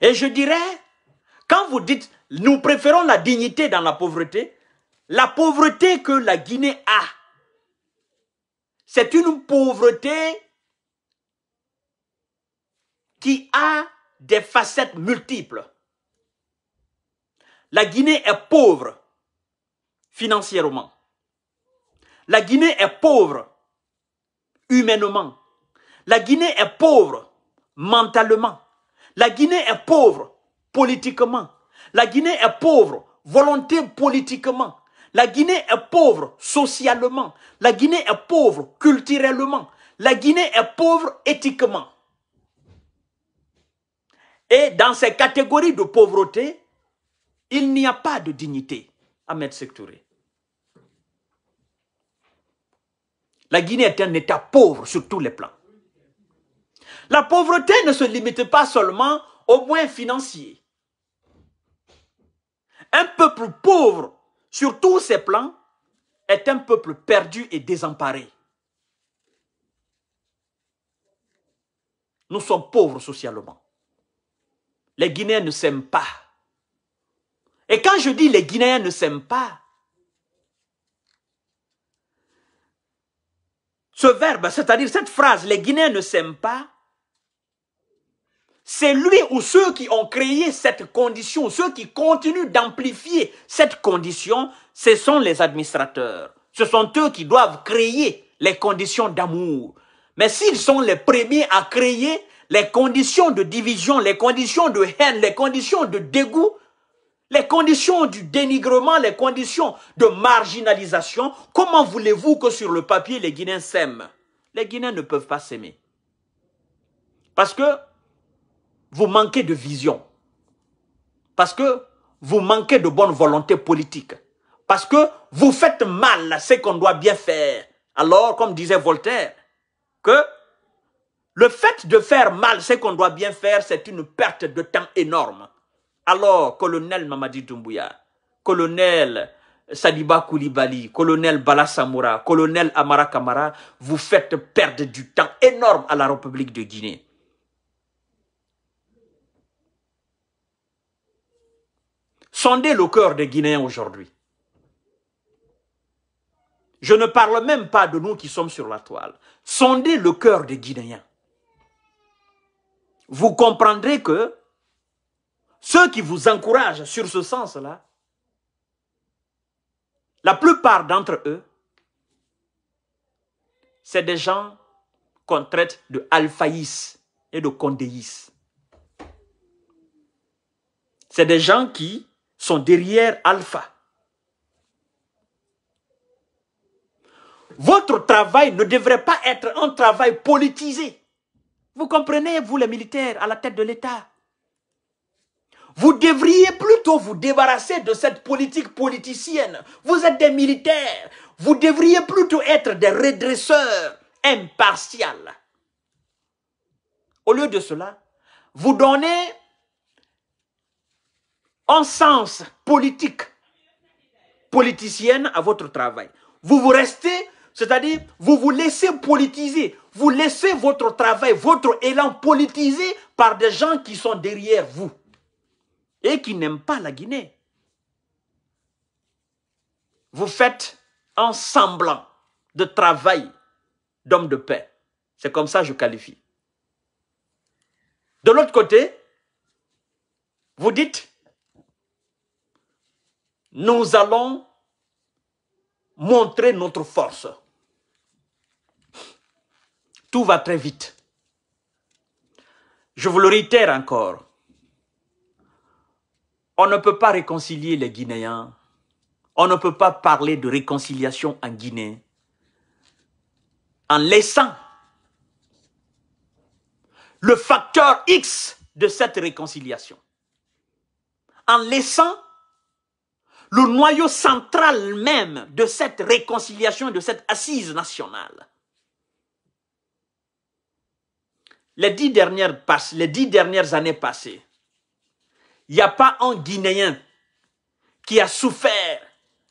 Et je dirais, quand vous dites nous préférons la dignité dans la pauvreté, la pauvreté que la Guinée a, c'est une pauvreté qui a des facettes multiples. La Guinée est pauvre financièrement. La Guinée est pauvre humainement. La Guinée est pauvre mentalement. La Guinée est pauvre politiquement. La Guinée est pauvre volonté politiquement. La Guinée est pauvre socialement. La Guinée est pauvre culturellement. La Guinée est pauvre éthiquement. Et dans ces catégories de pauvreté, il n'y a pas de dignité à mettre sectoré. La Guinée est un État pauvre sur tous les plans. La pauvreté ne se limite pas seulement aux moins financiers. Un peuple pauvre sur tous ses plans est un peuple perdu et désemparé. Nous sommes pauvres socialement. Les Guinéens ne s'aiment pas. Et quand je dis les Guinéens ne s'aiment pas, ce verbe, c'est-à-dire cette phrase, les Guinéens ne s'aiment pas, c'est lui ou ceux qui ont créé cette condition, ceux qui continuent d'amplifier cette condition, ce sont les administrateurs. Ce sont eux qui doivent créer les conditions d'amour. Mais s'ils sont les premiers à créer les conditions de division, les conditions de haine, les conditions de dégoût, les conditions du dénigrement, les conditions de marginalisation, comment voulez-vous que sur le papier les Guinéens s'aiment Les Guinéens ne peuvent pas s'aimer. Parce que vous manquez de vision. Parce que vous manquez de bonne volonté politique. Parce que vous faites mal ce qu'on doit bien faire. Alors, comme disait Voltaire, que le fait de faire mal ce qu'on doit bien faire, c'est une perte de temps énorme. Alors, colonel Mamadi Doumbouya, colonel Sadiba Koulibaly, colonel Bala Samoura, colonel Amara Kamara, vous faites perdre du temps énorme à la République de Guinée. Sondez le cœur des Guinéens aujourd'hui. Je ne parle même pas de nous qui sommes sur la toile. Sondez le cœur des Guinéens. Vous comprendrez que ceux qui vous encouragent sur ce sens-là, la plupart d'entre eux, c'est des gens qu'on traite de alphaïs et de condéis. C'est des gens qui sont derrière Alpha. Votre travail ne devrait pas être un travail politisé. Vous comprenez, vous les militaires à la tête de l'État. Vous devriez plutôt vous débarrasser de cette politique politicienne. Vous êtes des militaires. Vous devriez plutôt être des redresseurs impartials. Au lieu de cela, vous donnez en sens politique, politicienne à votre travail. Vous vous restez, c'est-à-dire, vous vous laissez politiser. Vous laissez votre travail, votre élan politisé par des gens qui sont derrière vous et qui n'aiment pas la Guinée. Vous faites un semblant de travail d'homme de paix. C'est comme ça que je qualifie. De l'autre côté, vous dites, nous allons montrer notre force. Tout va très vite. Je vous le réitère encore. On ne peut pas réconcilier les Guinéens. On ne peut pas parler de réconciliation en Guinée en laissant le facteur X de cette réconciliation, en laissant le noyau central même de cette réconciliation, de cette assise nationale. Les dix dernières, années passées, il n'y a pas un Guinéen qui a souffert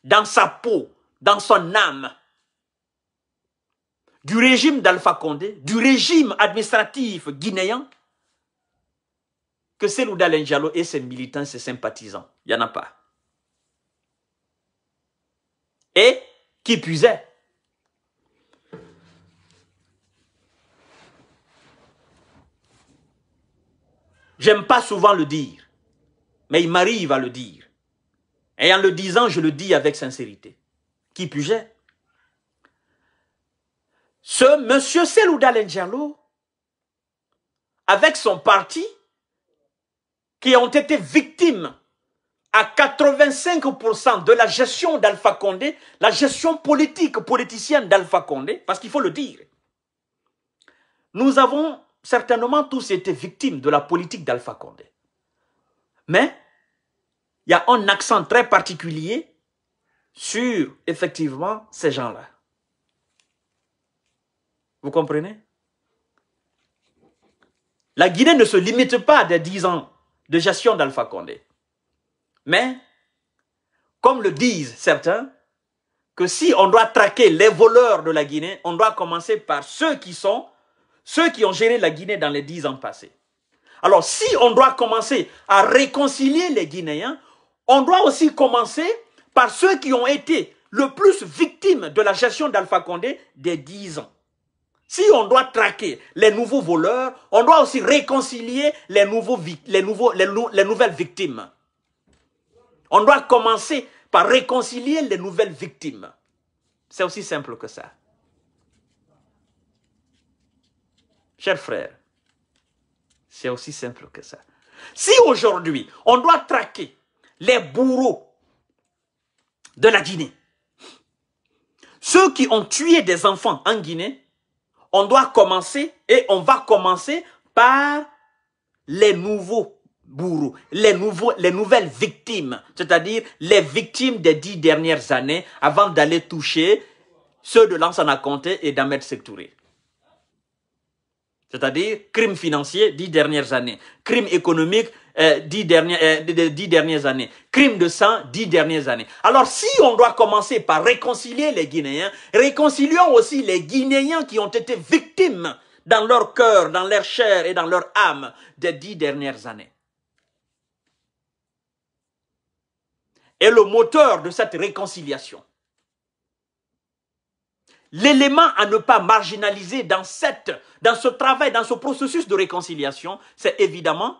dans sa peau, dans son âme, du régime d'Alpha Condé, du régime administratif guinéen, que l'Oudal Lenjalo et ses militants, ses sympathisants. Il n'y en a pas et qui puisait. J'aime pas souvent le dire, mais il m'arrive à le dire. Et en le disant, je le dis avec sincérité. Qui puisait. Ce monsieur Selouda Lengerlo, avec son parti, qui ont été victimes à 85% de la gestion d'Alpha Condé, la gestion politique politicienne d'Alpha Condé, parce qu'il faut le dire. Nous avons certainement tous été victimes de la politique d'Alpha Condé. Mais il y a un accent très particulier sur, effectivement, ces gens-là. Vous comprenez La Guinée ne se limite pas à des 10 ans de gestion d'Alpha Condé. Mais, comme le disent certains, que si on doit traquer les voleurs de la Guinée, on doit commencer par ceux qui sont, ceux qui ont géré la Guinée dans les dix ans passés. Alors, si on doit commencer à réconcilier les Guinéens, on doit aussi commencer par ceux qui ont été le plus victimes de la gestion d'Alpha Condé des dix ans. Si on doit traquer les nouveaux voleurs, on doit aussi réconcilier les, les nouvelles victimes. On doit commencer par réconcilier les nouvelles victimes. C'est aussi simple que ça. Chers frères, c'est aussi simple que ça. Si aujourd'hui, on doit traquer les bourreaux de la Guinée, ceux qui ont tué des enfants en Guinée, on doit commencer et on va commencer par les nouveaux les, nouveaux, les nouvelles victimes, c'est-à-dire les victimes des dix dernières années, avant d'aller toucher ceux de Lansana Comté et d'Ahmed Sektouré. C'est-à-dire crimes financiers dix dernières années, crimes économiques euh, dix, dernières, euh, dix dernières années, crimes de sang dix dernières années. Alors si on doit commencer par réconcilier les Guinéens, réconcilions aussi les Guinéens qui ont été victimes dans leur cœur, dans leur chair et dans leur âme des dix dernières années. est le moteur de cette réconciliation. L'élément à ne pas marginaliser dans, cette, dans ce travail, dans ce processus de réconciliation, c'est évidemment,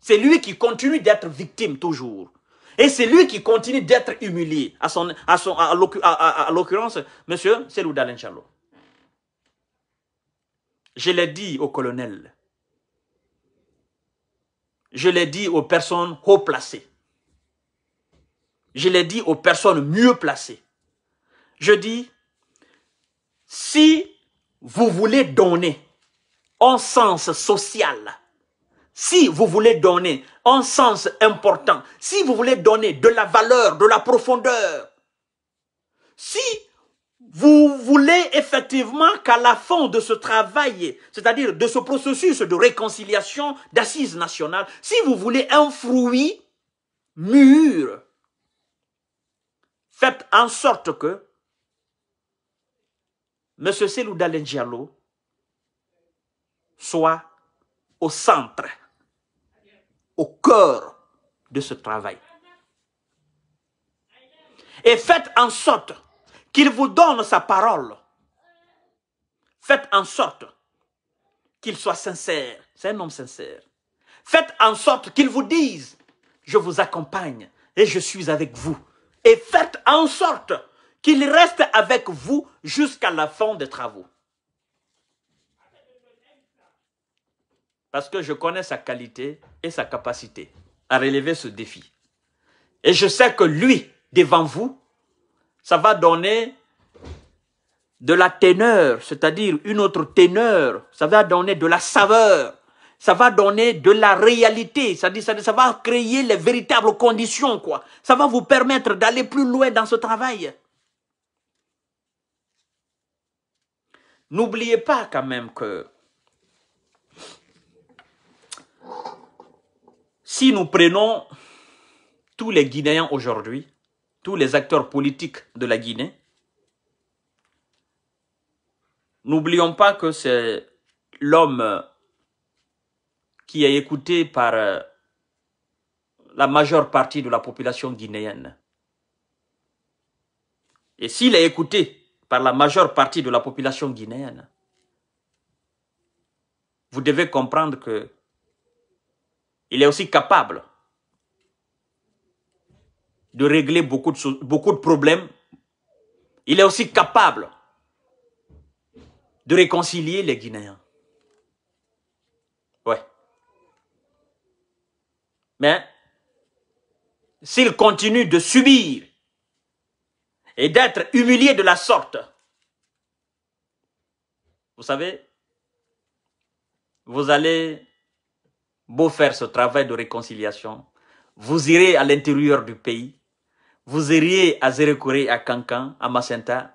c'est lui qui continue d'être victime toujours. Et c'est lui qui continue d'être humilié, à, son, à, son, à, l'occurrence, monsieur Selouda Je l'ai dit au colonel. Je l'ai dit aux personnes haut placées. Je l'ai dit aux personnes mieux placées. Je dis, si vous voulez donner un sens social, si vous voulez donner un sens important, si vous voulez donner de la valeur, de la profondeur, si vous voulez effectivement qu'à la fin de ce travail, c'est-à-dire de ce processus de réconciliation d'assises nationales, si vous voulez un fruit mûr, Faites en sorte que M. Selou Dalengialo soit au centre, au cœur de ce travail. Et faites en sorte qu'il vous donne sa parole. Faites en sorte qu'il soit sincère. C'est un homme sincère. Faites en sorte qu'il vous dise, je vous accompagne et je suis avec vous et faites en sorte qu'il reste avec vous jusqu'à la fin des travaux. Parce que je connais sa qualité et sa capacité à relever ce défi. Et je sais que lui, devant vous, ça va donner de la teneur, c'est-à-dire une autre teneur, ça va donner de la saveur ça va donner de la réalité, ça, ça va créer les véritables conditions, quoi. Ça va vous permettre d'aller plus loin dans ce travail. N'oubliez pas quand même que si nous prenons tous les Guinéens aujourd'hui, tous les acteurs politiques de la Guinée, n'oublions pas que c'est l'homme qui est écouté par euh, la majeure partie de la population guinéenne. Et s'il est écouté par la majeure partie de la population guinéenne, vous devez comprendre que il est aussi capable de régler beaucoup de, beaucoup de problèmes. Il est aussi capable de réconcilier les Guinéens. Mais s'il continue de subir et d'être humilié de la sorte, vous savez, vous allez beau faire ce travail de réconciliation, vous irez à l'intérieur du pays, vous irez à Zerekoré, à Kankan, à Macenta,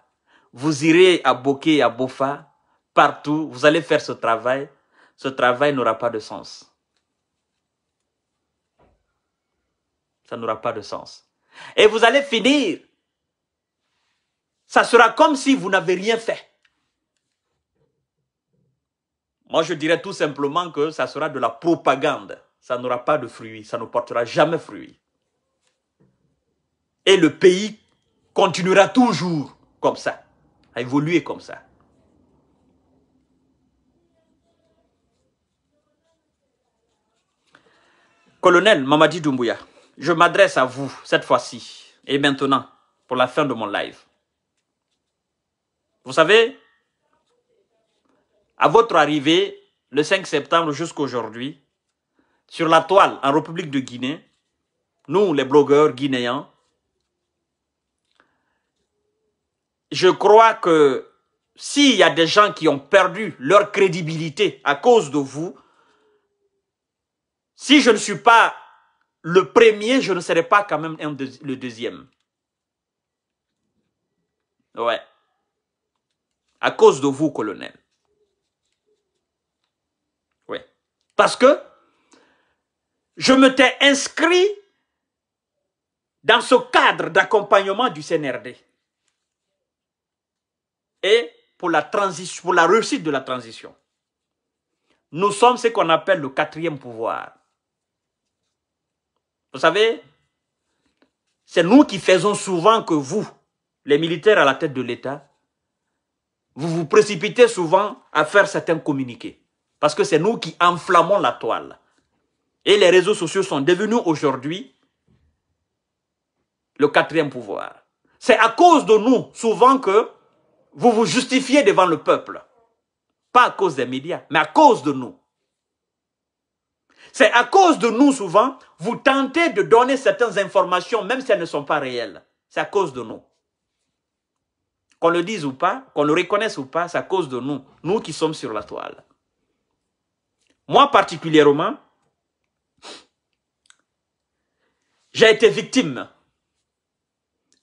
vous irez à Boké, à Bofa, partout, vous allez faire ce travail, ce travail n'aura pas de sens. ça n'aura pas de sens. Et vous allez finir. Ça sera comme si vous n'avez rien fait. Moi, je dirais tout simplement que ça sera de la propagande. Ça n'aura pas de fruits, ça ne portera jamais fruit. Et le pays continuera toujours comme ça, à évoluer comme ça. Colonel Mamadi Doumbouya je m'adresse à vous cette fois-ci et maintenant pour la fin de mon live. Vous savez, à votre arrivée le 5 septembre jusqu'aujourd'hui, sur la toile en République de Guinée, nous les blogueurs guinéens, je crois que s'il y a des gens qui ont perdu leur crédibilité à cause de vous, si je ne suis pas le premier, je ne serai pas quand même le deuxième. Ouais. À cause de vous, colonel. Ouais. Parce que je me t'ai inscrit dans ce cadre d'accompagnement du CNRD. Et pour la, transition, pour la réussite de la transition, nous sommes ce qu'on appelle le quatrième pouvoir. Vous savez, c'est nous qui faisons souvent que vous, les militaires à la tête de l'État, vous vous précipitez souvent à faire certains communiqués. Parce que c'est nous qui enflammons la toile. Et les réseaux sociaux sont devenus aujourd'hui le quatrième pouvoir. C'est à cause de nous, souvent, que vous vous justifiez devant le peuple. Pas à cause des médias, mais à cause de nous. C'est à cause de nous souvent, vous tentez de donner certaines informations, même si elles ne sont pas réelles. C'est à cause de nous. Qu'on le dise ou pas, qu'on le reconnaisse ou pas, c'est à cause de nous, nous qui sommes sur la toile. Moi particulièrement, j'ai été victime.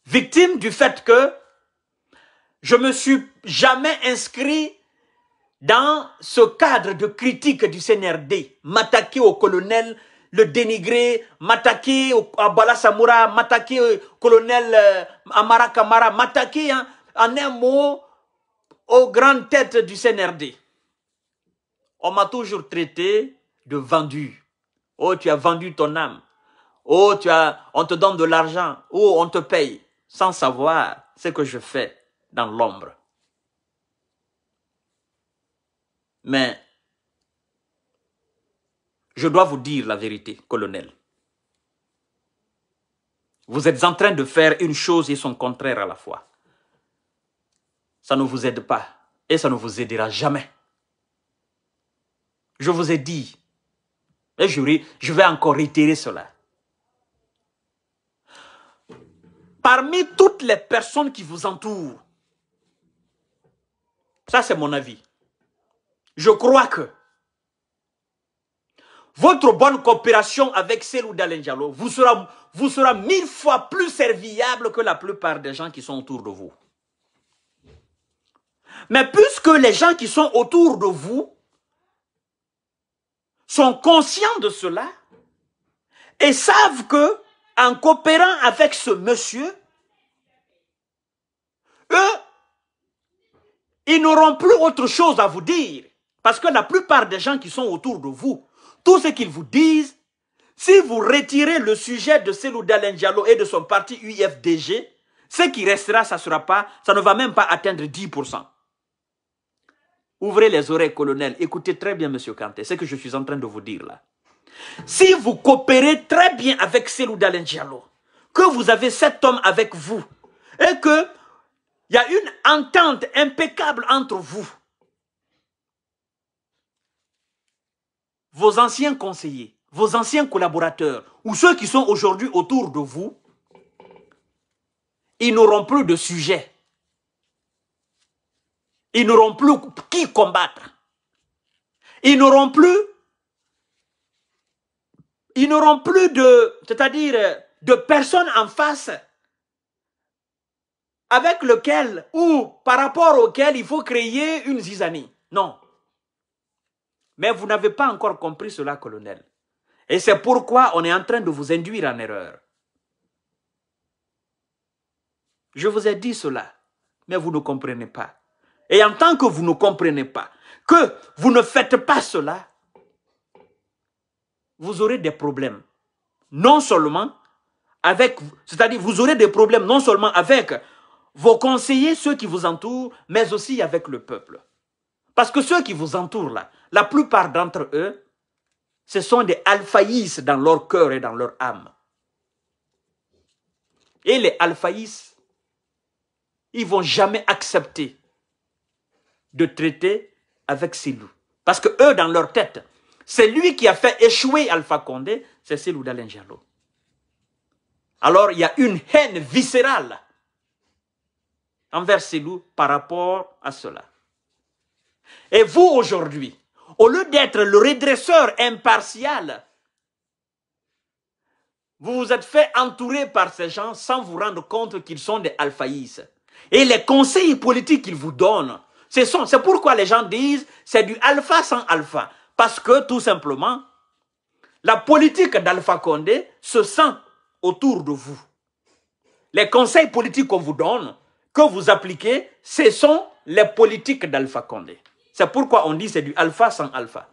Victime du fait que je me suis jamais inscrit dans ce cadre de critique du CNRD, m'attaquer au colonel, le dénigrer, m'attaquer à Bala Samoura, m'attaquer au colonel Amara euh, Kamara, m'attaquer hein, en un mot aux grandes têtes du CNRD. On m'a toujours traité de vendu. Oh, tu as vendu ton âme. Oh, tu as, on te donne de l'argent. Oh, on te paye. Sans savoir ce que je fais dans l'ombre. Mais je dois vous dire la vérité, colonel. Vous êtes en train de faire une chose et son contraire à la fois. Ça ne vous aide pas et ça ne vous aidera jamais. Je vous ai dit, et je vais encore réitérer cela. Parmi toutes les personnes qui vous entourent, ça c'est mon avis, je crois que votre bonne coopération avec Selou Dalenjalo vous sera, vous sera mille fois plus serviable que la plupart des gens qui sont autour de vous. Mais puisque les gens qui sont autour de vous sont conscients de cela et savent que, en coopérant avec ce monsieur, eux, ils n'auront plus autre chose à vous dire. Parce que la plupart des gens qui sont autour de vous, tout ce qu'ils vous disent, si vous retirez le sujet de Selou Diallo et de son parti UFDG, ce qui restera, ça, sera pas, ça ne va même pas atteindre 10%. Ouvrez les oreilles, colonel. Écoutez très bien, monsieur Kanté, ce que je suis en train de vous dire là. Si vous coopérez très bien avec Selou Diallo, que vous avez cet homme avec vous, et que il y a une entente impeccable entre vous, vos anciens conseillers, vos anciens collaborateurs ou ceux qui sont aujourd'hui autour de vous, ils n'auront plus de sujet. Ils n'auront plus qui combattre. Ils n'auront plus ils n'auront plus de c'est-à-dire de personnes en face avec lequel ou par rapport auquel il faut créer une zizanie. Non. Mais vous n'avez pas encore compris cela, colonel. Et c'est pourquoi on est en train de vous induire en erreur. Je vous ai dit cela, mais vous ne comprenez pas. Et en tant que vous ne comprenez pas, que vous ne faites pas cela, vous aurez des problèmes. Non seulement avec, c'est-à-dire vous aurez des problèmes non seulement avec vos conseillers, ceux qui vous entourent, mais aussi avec le peuple. Parce que ceux qui vous entourent là, la plupart d'entre eux, ce sont des alfaïs dans leur cœur et dans leur âme. Et les alfaïs, ils vont jamais accepter de traiter avec ces loups. Parce que eux, dans leur tête, c'est lui qui a fait échouer Alpha Condé, c'est loups d'Alenjalo. Alors, il y a une haine viscérale envers ces loups par rapport à cela. Et vous, aujourd'hui, au lieu d'être le redresseur impartial, vous vous êtes fait entourer par ces gens sans vous rendre compte qu'ils sont des alphaïs. Et les conseils politiques qu'ils vous donnent, c'est pourquoi les gens disent c'est du alpha sans alpha. Parce que tout simplement, la politique d'Alpha Condé se sent autour de vous. Les conseils politiques qu'on vous donne, que vous appliquez, ce sont les politiques d'Alpha Condé. C'est pourquoi on dit c'est du alpha sans alpha.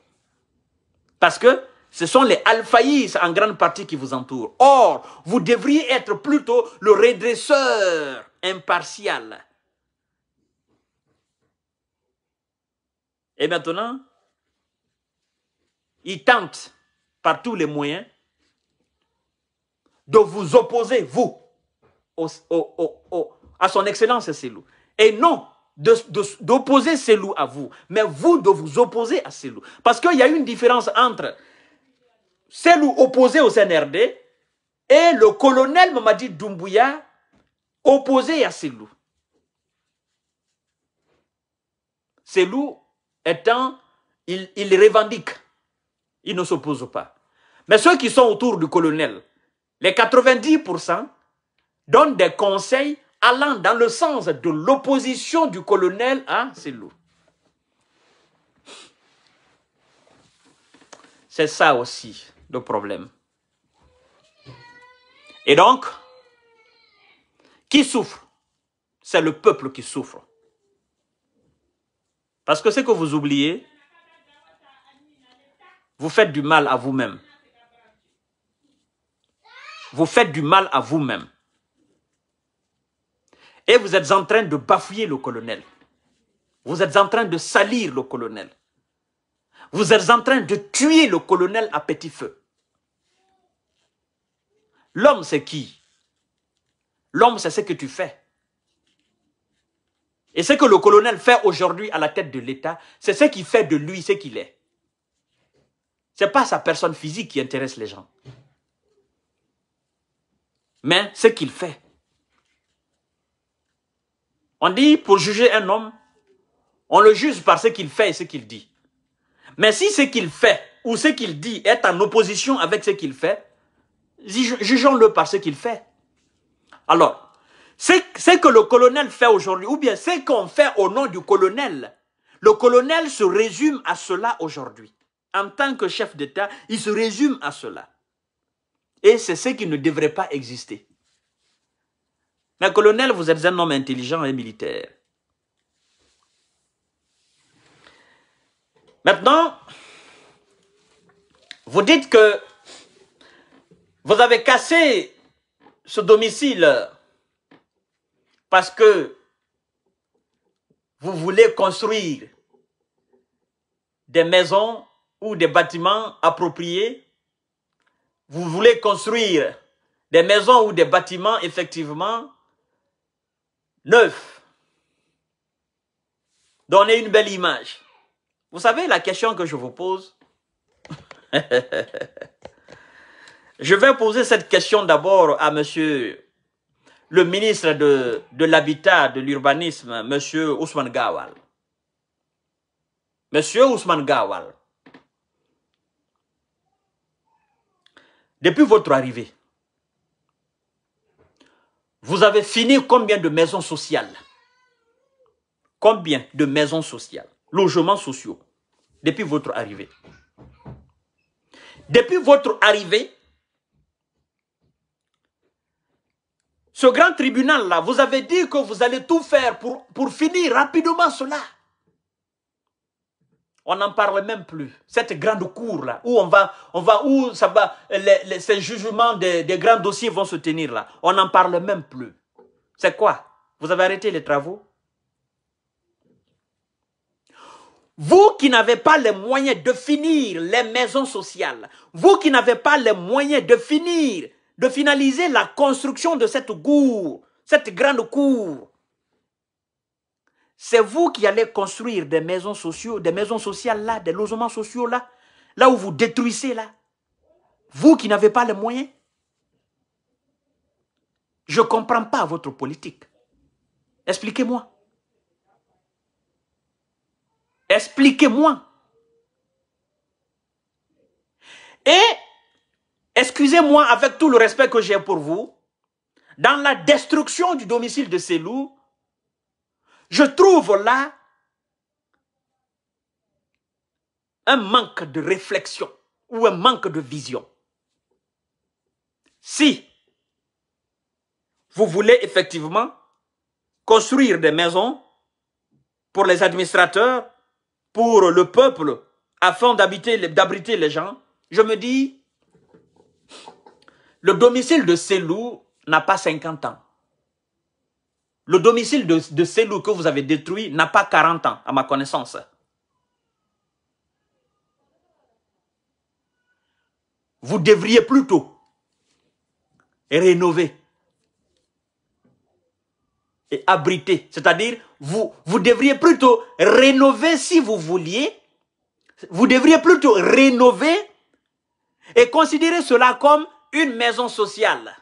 Parce que ce sont les alphaïs en grande partie qui vous entourent. Or, vous devriez être plutôt le redresseur impartial. Et maintenant, ils tentent par tous les moyens de vous opposer, vous, à son excellence loups. Et non, d'opposer ces loups à vous, mais vous de vous opposer à ces loups. Parce qu'il y a une différence entre ces loups opposés au CNRD et le colonel Mamadi Doumbouya opposé à ces loups. Ces loups étant, il ils revendiquent, ils ne s'opposent pas. Mais ceux qui sont autour du colonel, les 90%, donnent des conseils allant dans le sens de l'opposition du colonel hein, c'est lourd. C'est ça aussi le problème. Et donc, qui souffre C'est le peuple qui souffre. Parce que ce que vous oubliez, vous faites du mal à vous-même. Vous faites du mal à vous-même. Et vous êtes en train de bafouiller le colonel. Vous êtes en train de salir le colonel. Vous êtes en train de tuer le colonel à petit feu. L'homme, c'est qui L'homme, c'est ce que tu fais. Et ce que le colonel fait aujourd'hui à la tête de l'État, c'est ce qui fait de lui ce qu'il est. Ce n'est pas sa personne physique qui intéresse les gens, mais ce qu'il fait. On dit, pour juger un homme, on le juge par ce qu'il fait et ce qu'il dit. Mais si ce qu'il fait ou ce qu'il dit est en opposition avec ce qu'il fait, jugeons-le par ce qu'il fait. Alors, ce que le colonel fait aujourd'hui, ou bien ce qu'on fait au nom du colonel, le colonel se résume à cela aujourd'hui. En tant que chef d'État, il se résume à cela. Et c'est ce qui ne devrait pas exister. Mais colonel, vous êtes un homme intelligent et militaire. Maintenant, vous dites que vous avez cassé ce domicile parce que vous voulez construire des maisons ou des bâtiments appropriés. Vous voulez construire des maisons ou des bâtiments, effectivement, 9. Donnez une belle image. Vous savez la question que je vous pose Je vais poser cette question d'abord à monsieur le ministre de, de l'Habitat, de l'Urbanisme, monsieur Ousmane Gawal. Monsieur Ousmane Gawal, depuis votre arrivée, vous avez fini combien de maisons sociales Combien de maisons sociales Logements sociaux Depuis votre arrivée Depuis votre arrivée, ce grand tribunal-là, vous avez dit que vous allez tout faire pour, pour finir rapidement cela on n'en parle même plus. Cette grande cour là, où on va, on va, où ça va, ces jugements des, des, grands dossiers vont se tenir là. On n'en parle même plus. C'est quoi Vous avez arrêté les travaux Vous qui n'avez pas les moyens de finir les maisons sociales, vous qui n'avez pas les moyens de finir, de finaliser la construction de cette cour, cette grande cour, c'est vous qui allez construire des maisons sociaux, des maisons sociales là, des logements sociaux là, là où vous détruisez là. Vous qui n'avez pas les moyens. Je ne comprends pas votre politique. Expliquez-moi. Expliquez-moi. Et, excusez-moi avec tout le respect que j'ai pour vous, dans la destruction du domicile de ces loups, je trouve là un manque de réflexion ou un manque de vision. Si vous voulez effectivement construire des maisons pour les administrateurs, pour le peuple, afin d'abriter les gens, je me dis, le domicile de ces loups n'a pas 50 ans. Le domicile de, de ces que vous avez détruit n'a pas 40 ans, à ma connaissance. Vous devriez plutôt rénover et abriter. C'est-à-dire, vous, vous devriez plutôt rénover si vous vouliez. Vous devriez plutôt rénover et considérer cela comme une maison sociale.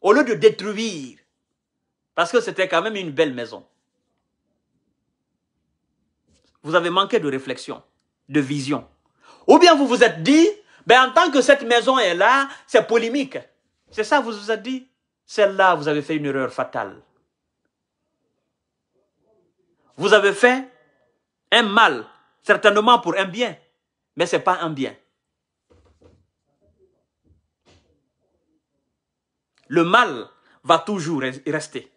Au lieu de détruire parce que c'était quand même une belle maison. Vous avez manqué de réflexion, de vision. Ou bien vous vous êtes dit, ben en tant que cette maison est là, c'est polémique. C'est ça, vous vous êtes dit. Celle-là, vous avez fait une erreur fatale. Vous avez fait un mal, certainement pour un bien, mais ce n'est pas un bien. Le mal va toujours rester.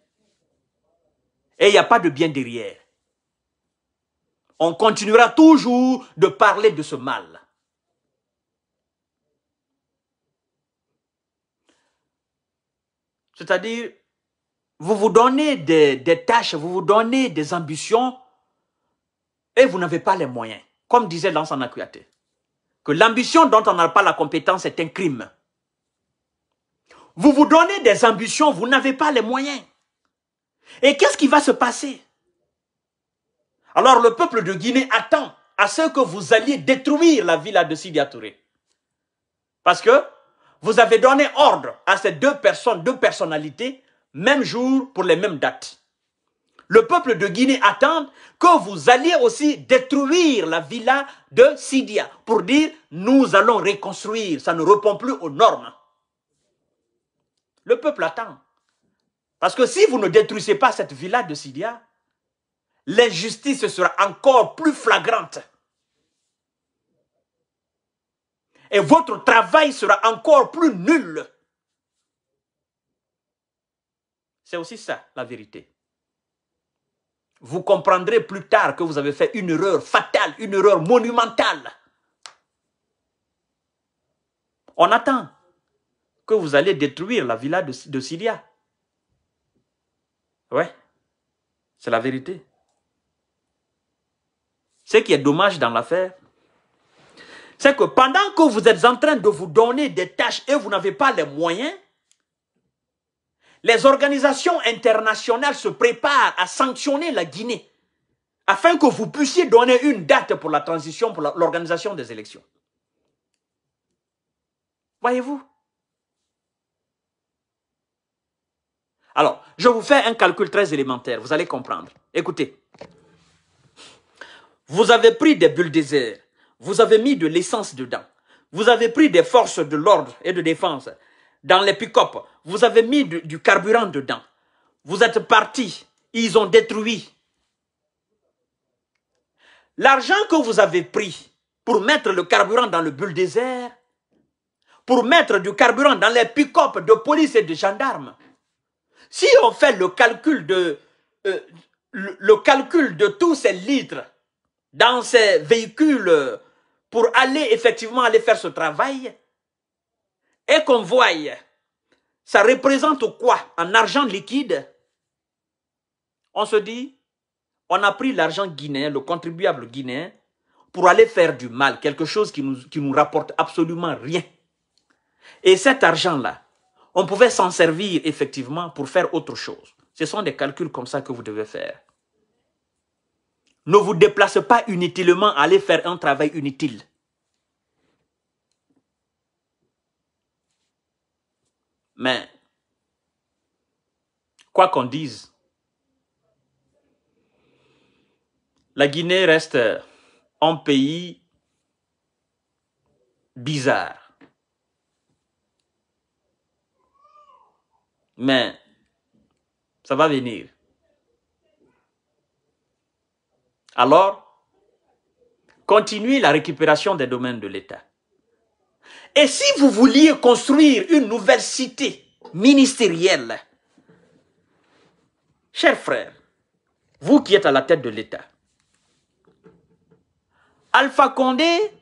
Et il n'y a pas de bien derrière. On continuera toujours de parler de ce mal. C'est-à-dire, vous vous donnez des, tâches, vous vous donnez des ambitions et vous n'avez pas les moyens. Comme disait l'Ancien Kouyaté, que l'ambition dont on n'a pas la compétence est un crime. Vous vous donnez des ambitions, vous n'avez pas les moyens. Et qu'est-ce qui va se passer Alors le peuple de Guinée attend à ce que vous alliez détruire la villa de Sidi Touré. Parce que vous avez donné ordre à ces deux personnes, deux personnalités, même jour pour les mêmes dates. Le peuple de Guinée attend que vous alliez aussi détruire la villa de Sidia pour dire nous allons reconstruire, ça ne répond plus aux normes. Le peuple attend. Parce que si vous ne détruisez pas cette villa de Sidia, l'injustice sera encore plus flagrante. Et votre travail sera encore plus nul. C'est aussi ça, la vérité. Vous comprendrez plus tard que vous avez fait une erreur fatale, une erreur monumentale. On attend que vous allez détruire la villa de, de Ouais, c'est la vérité. Ce qui est dommage dans l'affaire, c'est que pendant que vous êtes en train de vous donner des tâches et vous n'avez pas les moyens, les organisations internationales se préparent à sanctionner la Guinée afin que vous puissiez donner une date pour la transition, pour l'organisation des élections. Voyez-vous Alors, je vous fais un calcul très élémentaire, vous allez comprendre. Écoutez, vous avez pris des bulles d'air, vous avez mis de l'essence dedans, vous avez pris des forces de l'ordre et de défense dans les pick-up, vous avez mis du, carburant dedans, vous êtes partis, ils ont détruit. L'argent que vous avez pris pour mettre le carburant dans le désert, pour mettre du carburant dans les pick-up de police et de gendarmes, si on fait le calcul de, euh, calcul de tous ces litres dans ces véhicules pour aller effectivement aller faire ce travail et qu'on voit ça représente quoi en argent liquide On se dit, on a pris l'argent guinéen, le contribuable guinéen, pour aller faire du mal, quelque chose qui nous, qui nous rapporte absolument rien. Et cet argent-là, on pouvait s'en servir effectivement pour faire autre chose. Ce sont des calculs comme ça que vous devez faire. Ne vous déplacez pas inutilement, allez faire un travail inutile. Mais, quoi qu'on dise, la Guinée reste un pays bizarre. mais ça va venir. Alors, continuez la récupération des domaines de l'État. Et si vous vouliez construire une nouvelle cité ministérielle, chers frères, vous qui êtes à la tête de l'État, Alpha Condé,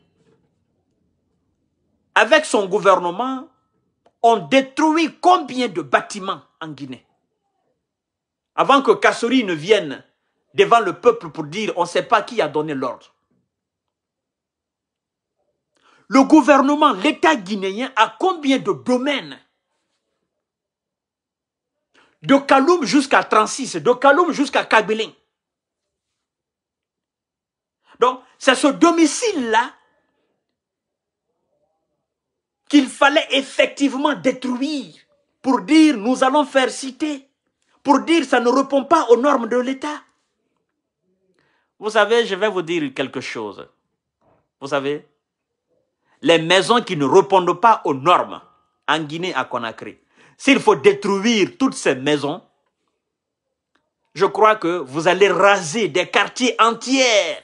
avec son gouvernement, ont détruit combien de bâtiments en Guinée Avant que Kassori ne vienne devant le peuple pour dire on ne sait pas qui a donné l'ordre. Le gouvernement, l'État guinéen a combien de domaines De Kaloum jusqu'à 36, de Kaloum jusqu'à Kabilin. Donc, c'est ce domicile-là qu'il fallait effectivement détruire pour dire nous allons faire citer, pour dire ça ne répond pas aux normes de l'État. Vous savez, je vais vous dire quelque chose. Vous savez, les maisons qui ne répondent pas aux normes en Guinée à Conakry, s'il faut détruire toutes ces maisons, je crois que vous allez raser des quartiers entiers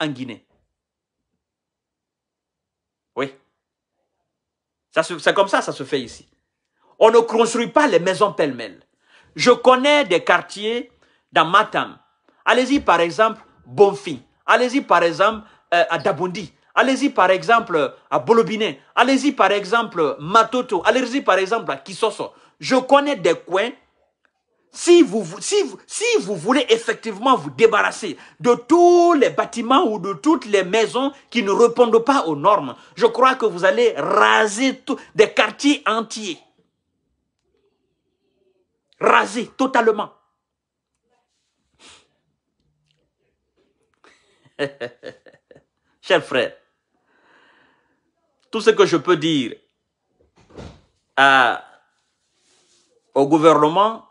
en Guinée. C'est comme ça, ça se fait ici. On ne construit pas les maisons pêle-mêle. Je connais des quartiers dans Matam. Allez-y par exemple Bonfi. Allez-y par exemple euh, à Dabundi. Allez-y par exemple à Bolobiné. Allez-y par exemple Matoto. Allez-y par exemple à Kisoso. Je connais des coins si vous, si, si vous voulez effectivement vous débarrasser de tous les bâtiments ou de toutes les maisons qui ne répondent pas aux normes, je crois que vous allez raser des quartiers entiers. Raser totalement. Chers frères, tout ce que je peux dire à, au gouvernement,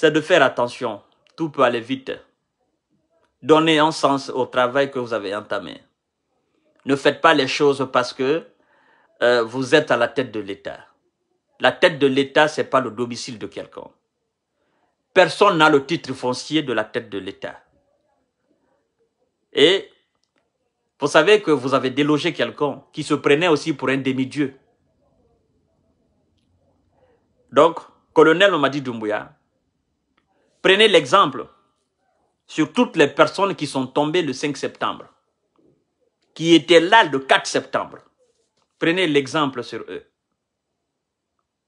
c'est de faire attention. Tout peut aller vite. Donnez un sens au travail que vous avez entamé. Ne faites pas les choses parce que euh, vous êtes à la tête de l'État. La tête de l'État, c'est pas le domicile de quelqu'un. Personne n'a le titre foncier de la tête de l'État. Et vous savez que vous avez délogé quelqu'un qui se prenait aussi pour un demi-dieu. Donc, colonel Mamadi Doumbouya, Prenez l'exemple sur toutes les personnes qui sont tombées le 5 septembre, qui étaient là le 4 septembre. Prenez l'exemple sur eux.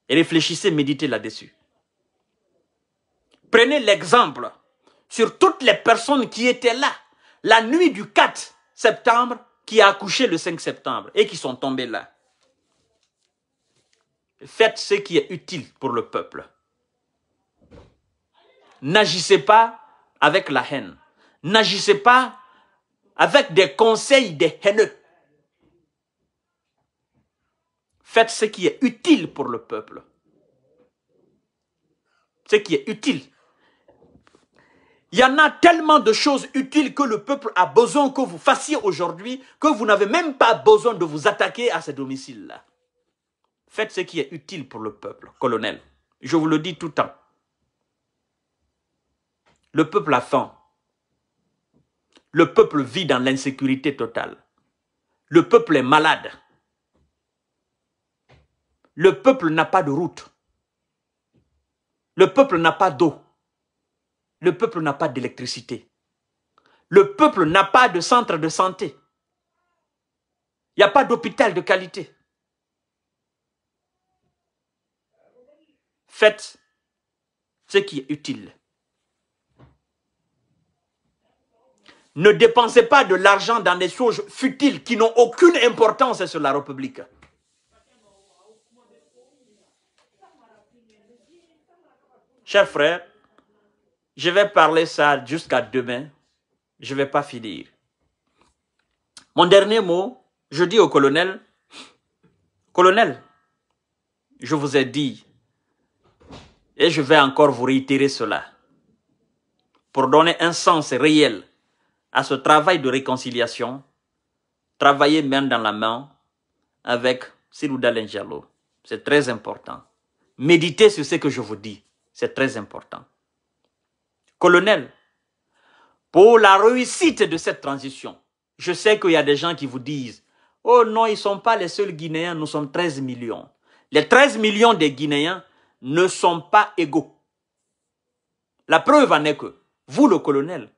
Et réfléchissez, méditez là-dessus. Prenez l'exemple sur toutes les personnes qui étaient là la nuit du 4 septembre, qui a accouché le 5 septembre et qui sont tombées là. Faites ce qui est utile pour le peuple n'agissez pas avec la haine. N'agissez pas avec des conseils des haineux. Faites ce qui est utile pour le peuple. Ce qui est utile. Il y en a tellement de choses utiles que le peuple a besoin que vous fassiez aujourd'hui que vous n'avez même pas besoin de vous attaquer à ces domiciles-là. Faites ce qui est utile pour le peuple, colonel. Je vous le dis tout le temps. Le peuple a faim. Le peuple vit dans l'insécurité totale. Le peuple est malade. Le peuple n'a pas de route. Le peuple n'a pas d'eau. Le peuple n'a pas d'électricité. Le peuple n'a pas de centre de santé. Il n'y a pas d'hôpital de qualité. Faites ce qui est utile Ne dépensez pas de l'argent dans des choses futiles qui n'ont aucune importance sur la République. Chers frères, je vais parler ça jusqu'à demain. Je ne vais pas finir. Mon dernier mot, je dis au colonel, colonel, je vous ai dit, et je vais encore vous réitérer cela, pour donner un sens réel à ce travail de réconciliation, travailler main dans la main avec Sirouda Lenjalo. C'est très important. Méditez sur ce que je vous dis. C'est très important. Colonel, pour la réussite de cette transition, je sais qu'il y a des gens qui vous disent Oh non, ils ne sont pas les seuls Guinéens, nous sommes 13 millions. Les 13 millions des Guinéens ne sont pas égaux. La preuve en est que vous, le colonel,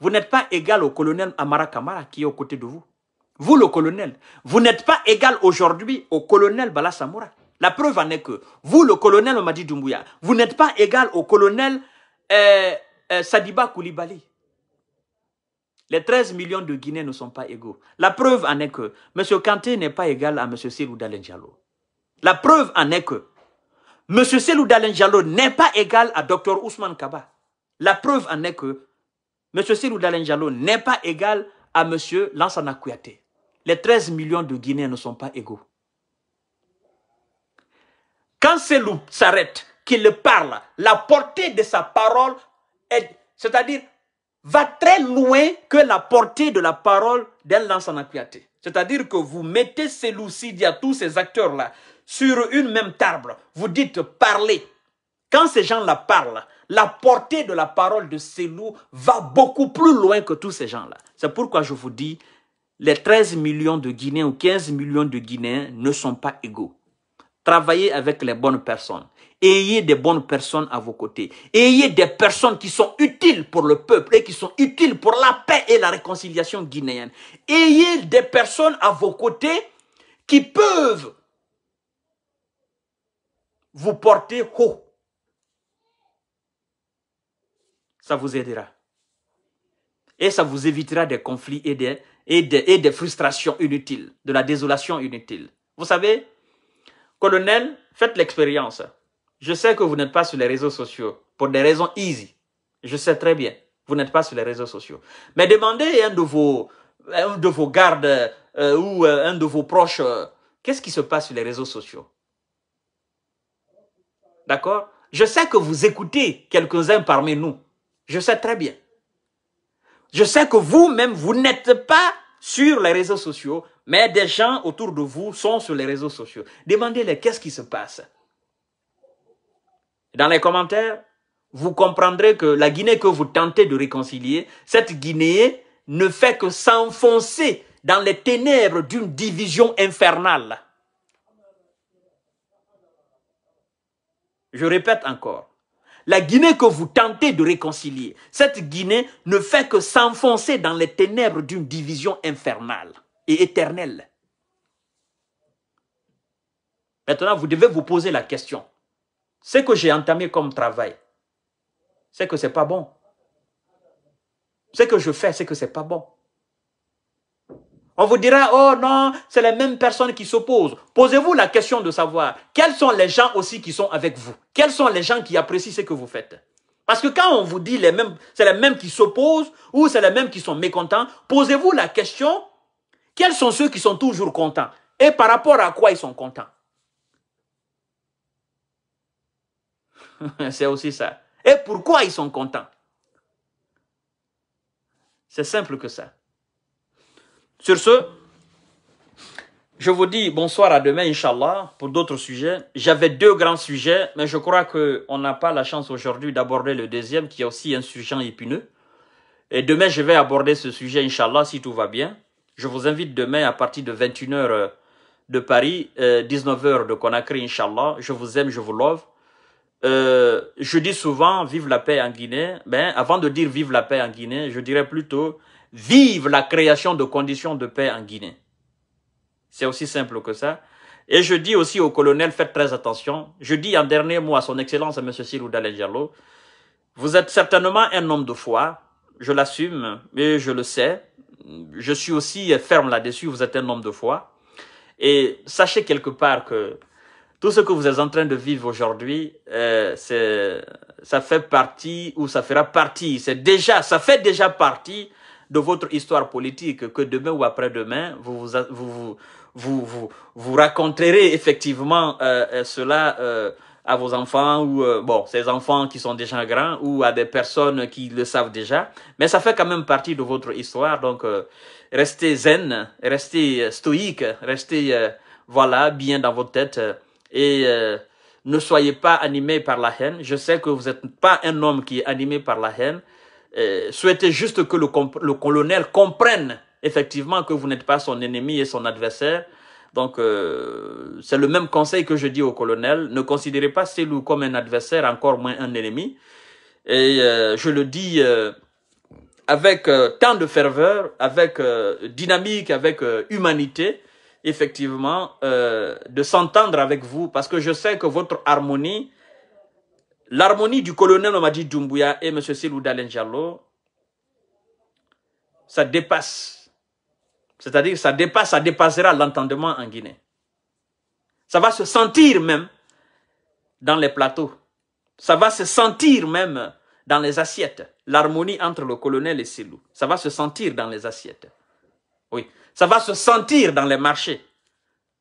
vous n'êtes pas égal au colonel Amara Kamara qui est aux côtés de vous. Vous, le colonel, vous n'êtes pas égal aujourd'hui au colonel Bala Samoura. La preuve en est que vous, le colonel Omadi Doumbouya, vous n'êtes pas égal au colonel euh, euh, Sadiba Koulibaly. Les 13 millions de Guinéens ne sont pas égaux. La preuve en est que M. Kanté n'est pas égal à M. Selou Dalenjalo. La preuve en est que M. Selou n'est pas égal à Dr Ousmane Kaba. La preuve en est que M. Sirou Dalenjalo n'est pas égal à M. Lansana Kouyaté. Les 13 millions de Guinéens ne sont pas égaux. Quand Selou s'arrête, qu'il parle, la portée de sa parole, c'est-à-dire, va très loin que la portée de la parole d'un Lansana C'est-à-dire que vous mettez ces loups, tous ces acteurs-là sur une même table. Vous dites parler, quand ces gens-là parlent, la portée de la parole de ces loups va beaucoup plus loin que tous ces gens-là. C'est pourquoi je vous dis, les 13 millions de Guinéens ou 15 millions de Guinéens ne sont pas égaux. Travaillez avec les bonnes personnes. Ayez des bonnes personnes à vos côtés. Ayez des personnes qui sont utiles pour le peuple et qui sont utiles pour la paix et la réconciliation guinéenne. Ayez des personnes à vos côtés qui peuvent vous porter haut ça vous aidera. Et ça vous évitera des conflits et des, et frustrations inutiles, de la désolation inutile. Vous savez, colonel, faites l'expérience. Je sais que vous n'êtes pas sur les réseaux sociaux pour des raisons easy. Je sais très bien, vous n'êtes pas sur les réseaux sociaux. Mais demandez à un de vos, de vos gardes euh, ou euh, un de vos proches, euh, qu'est-ce qui se passe sur les réseaux sociaux D'accord Je sais que vous écoutez quelques-uns parmi nous. Je sais très bien. Je sais que vous-même, vous, n'êtes pas sur les réseaux sociaux, mais des gens autour de vous sont sur les réseaux sociaux. Demandez-les qu'est-ce qui se passe. Dans les commentaires, vous comprendrez que la Guinée que vous tentez de réconcilier, cette Guinée ne fait que s'enfoncer dans les ténèbres d'une division infernale. Je répète encore, la Guinée que vous tentez de réconcilier, cette Guinée ne fait que s'enfoncer dans les ténèbres d'une division infernale et éternelle. Maintenant, vous devez vous poser la question. Ce que j'ai entamé comme travail, c'est que ce n'est pas bon. Ce que je fais, c'est que ce n'est pas bon. On vous dira, oh non, c'est les mêmes personnes qui s'opposent. Posez-vous la question de savoir, quels sont les gens aussi qui sont avec vous Quels sont les gens qui apprécient ce que vous faites Parce que quand on vous dit les mêmes, c'est les mêmes qui s'opposent ou c'est les mêmes qui sont mécontents, posez-vous la question, quels sont ceux qui sont toujours contents Et par rapport à quoi ils sont contents C'est aussi ça. Et pourquoi ils sont contents C'est simple que ça. Sur ce, je vous dis bonsoir à demain, Inch'Allah, pour d'autres sujets. J'avais deux grands sujets, mais je crois qu'on n'a pas la chance aujourd'hui d'aborder le deuxième, qui est aussi un sujet épineux. Et demain, je vais aborder ce sujet, Inch'Allah, si tout va bien. Je vous invite demain à partir de 21h euh, de Paris, 19h euh, de Conakry, Inch'Allah. Je vous aime, je vous love. Euh, je dis souvent vive la paix en Guinée. Ben, avant de dire vive la paix en Guinée, je dirais plutôt Vive la création de conditions de paix en Guinée. C'est aussi simple que ça. Et je dis aussi au colonel, faites très attention. Je dis en dernier mot à son excellence, à M. Sirou vous êtes certainement un homme de foi, je l'assume, mais je le sais. Je suis aussi ferme là-dessus, vous êtes un homme de foi. Et sachez quelque part que tout ce que vous êtes en train de vivre aujourd'hui, euh, ça fait partie ou ça fera partie, c'est déjà, ça fait déjà partie de votre histoire politique que demain ou après-demain, vous vous, vous, vous, vous, vous raconterez effectivement euh, euh, cela euh, à vos enfants ou, euh, bon, ces enfants qui sont déjà grands ou à des personnes qui le savent déjà. Mais ça fait quand même partie de votre histoire. Donc, euh, restez zen, restez euh, stoïque, restez, voilà, bien dans votre tête et ne soyez pas animé par la haine. Je sais que vous n'êtes pas un homme qui est animé par la haine. Euh, souhaitez juste que le, colonel comprenne effectivement que vous n'êtes pas son ennemi et son adversaire. Donc, euh, c'est le même conseil que je dis au colonel. Ne considérez pas loups comme un adversaire, encore moins un ennemi. Et euh, je le dis avec tant de ferveur, avec dynamique, avec humanité, effectivement, de s'entendre avec vous, parce que je sais que votre harmonie L'harmonie du colonel Omadi Doumbouya et M. Silou Dalenjalo, ça dépasse. C'est-à-dire ça dépasse, ça dépassera l'entendement en Guinée. Ça va se sentir même dans les plateaux. Ça va se sentir même dans les assiettes. L'harmonie entre le colonel et Silou. Ça va se sentir dans les assiettes. Oui. Ça va se sentir dans les marchés.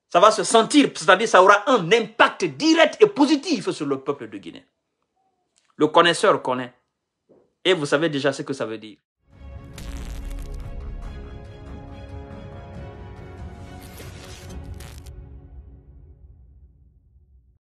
Ça va se sentir, c'est-à-dire ça aura un impact direct et positif sur le peuple de Guinée. Le connaisseur connaît. Et vous savez déjà ce que ça veut dire.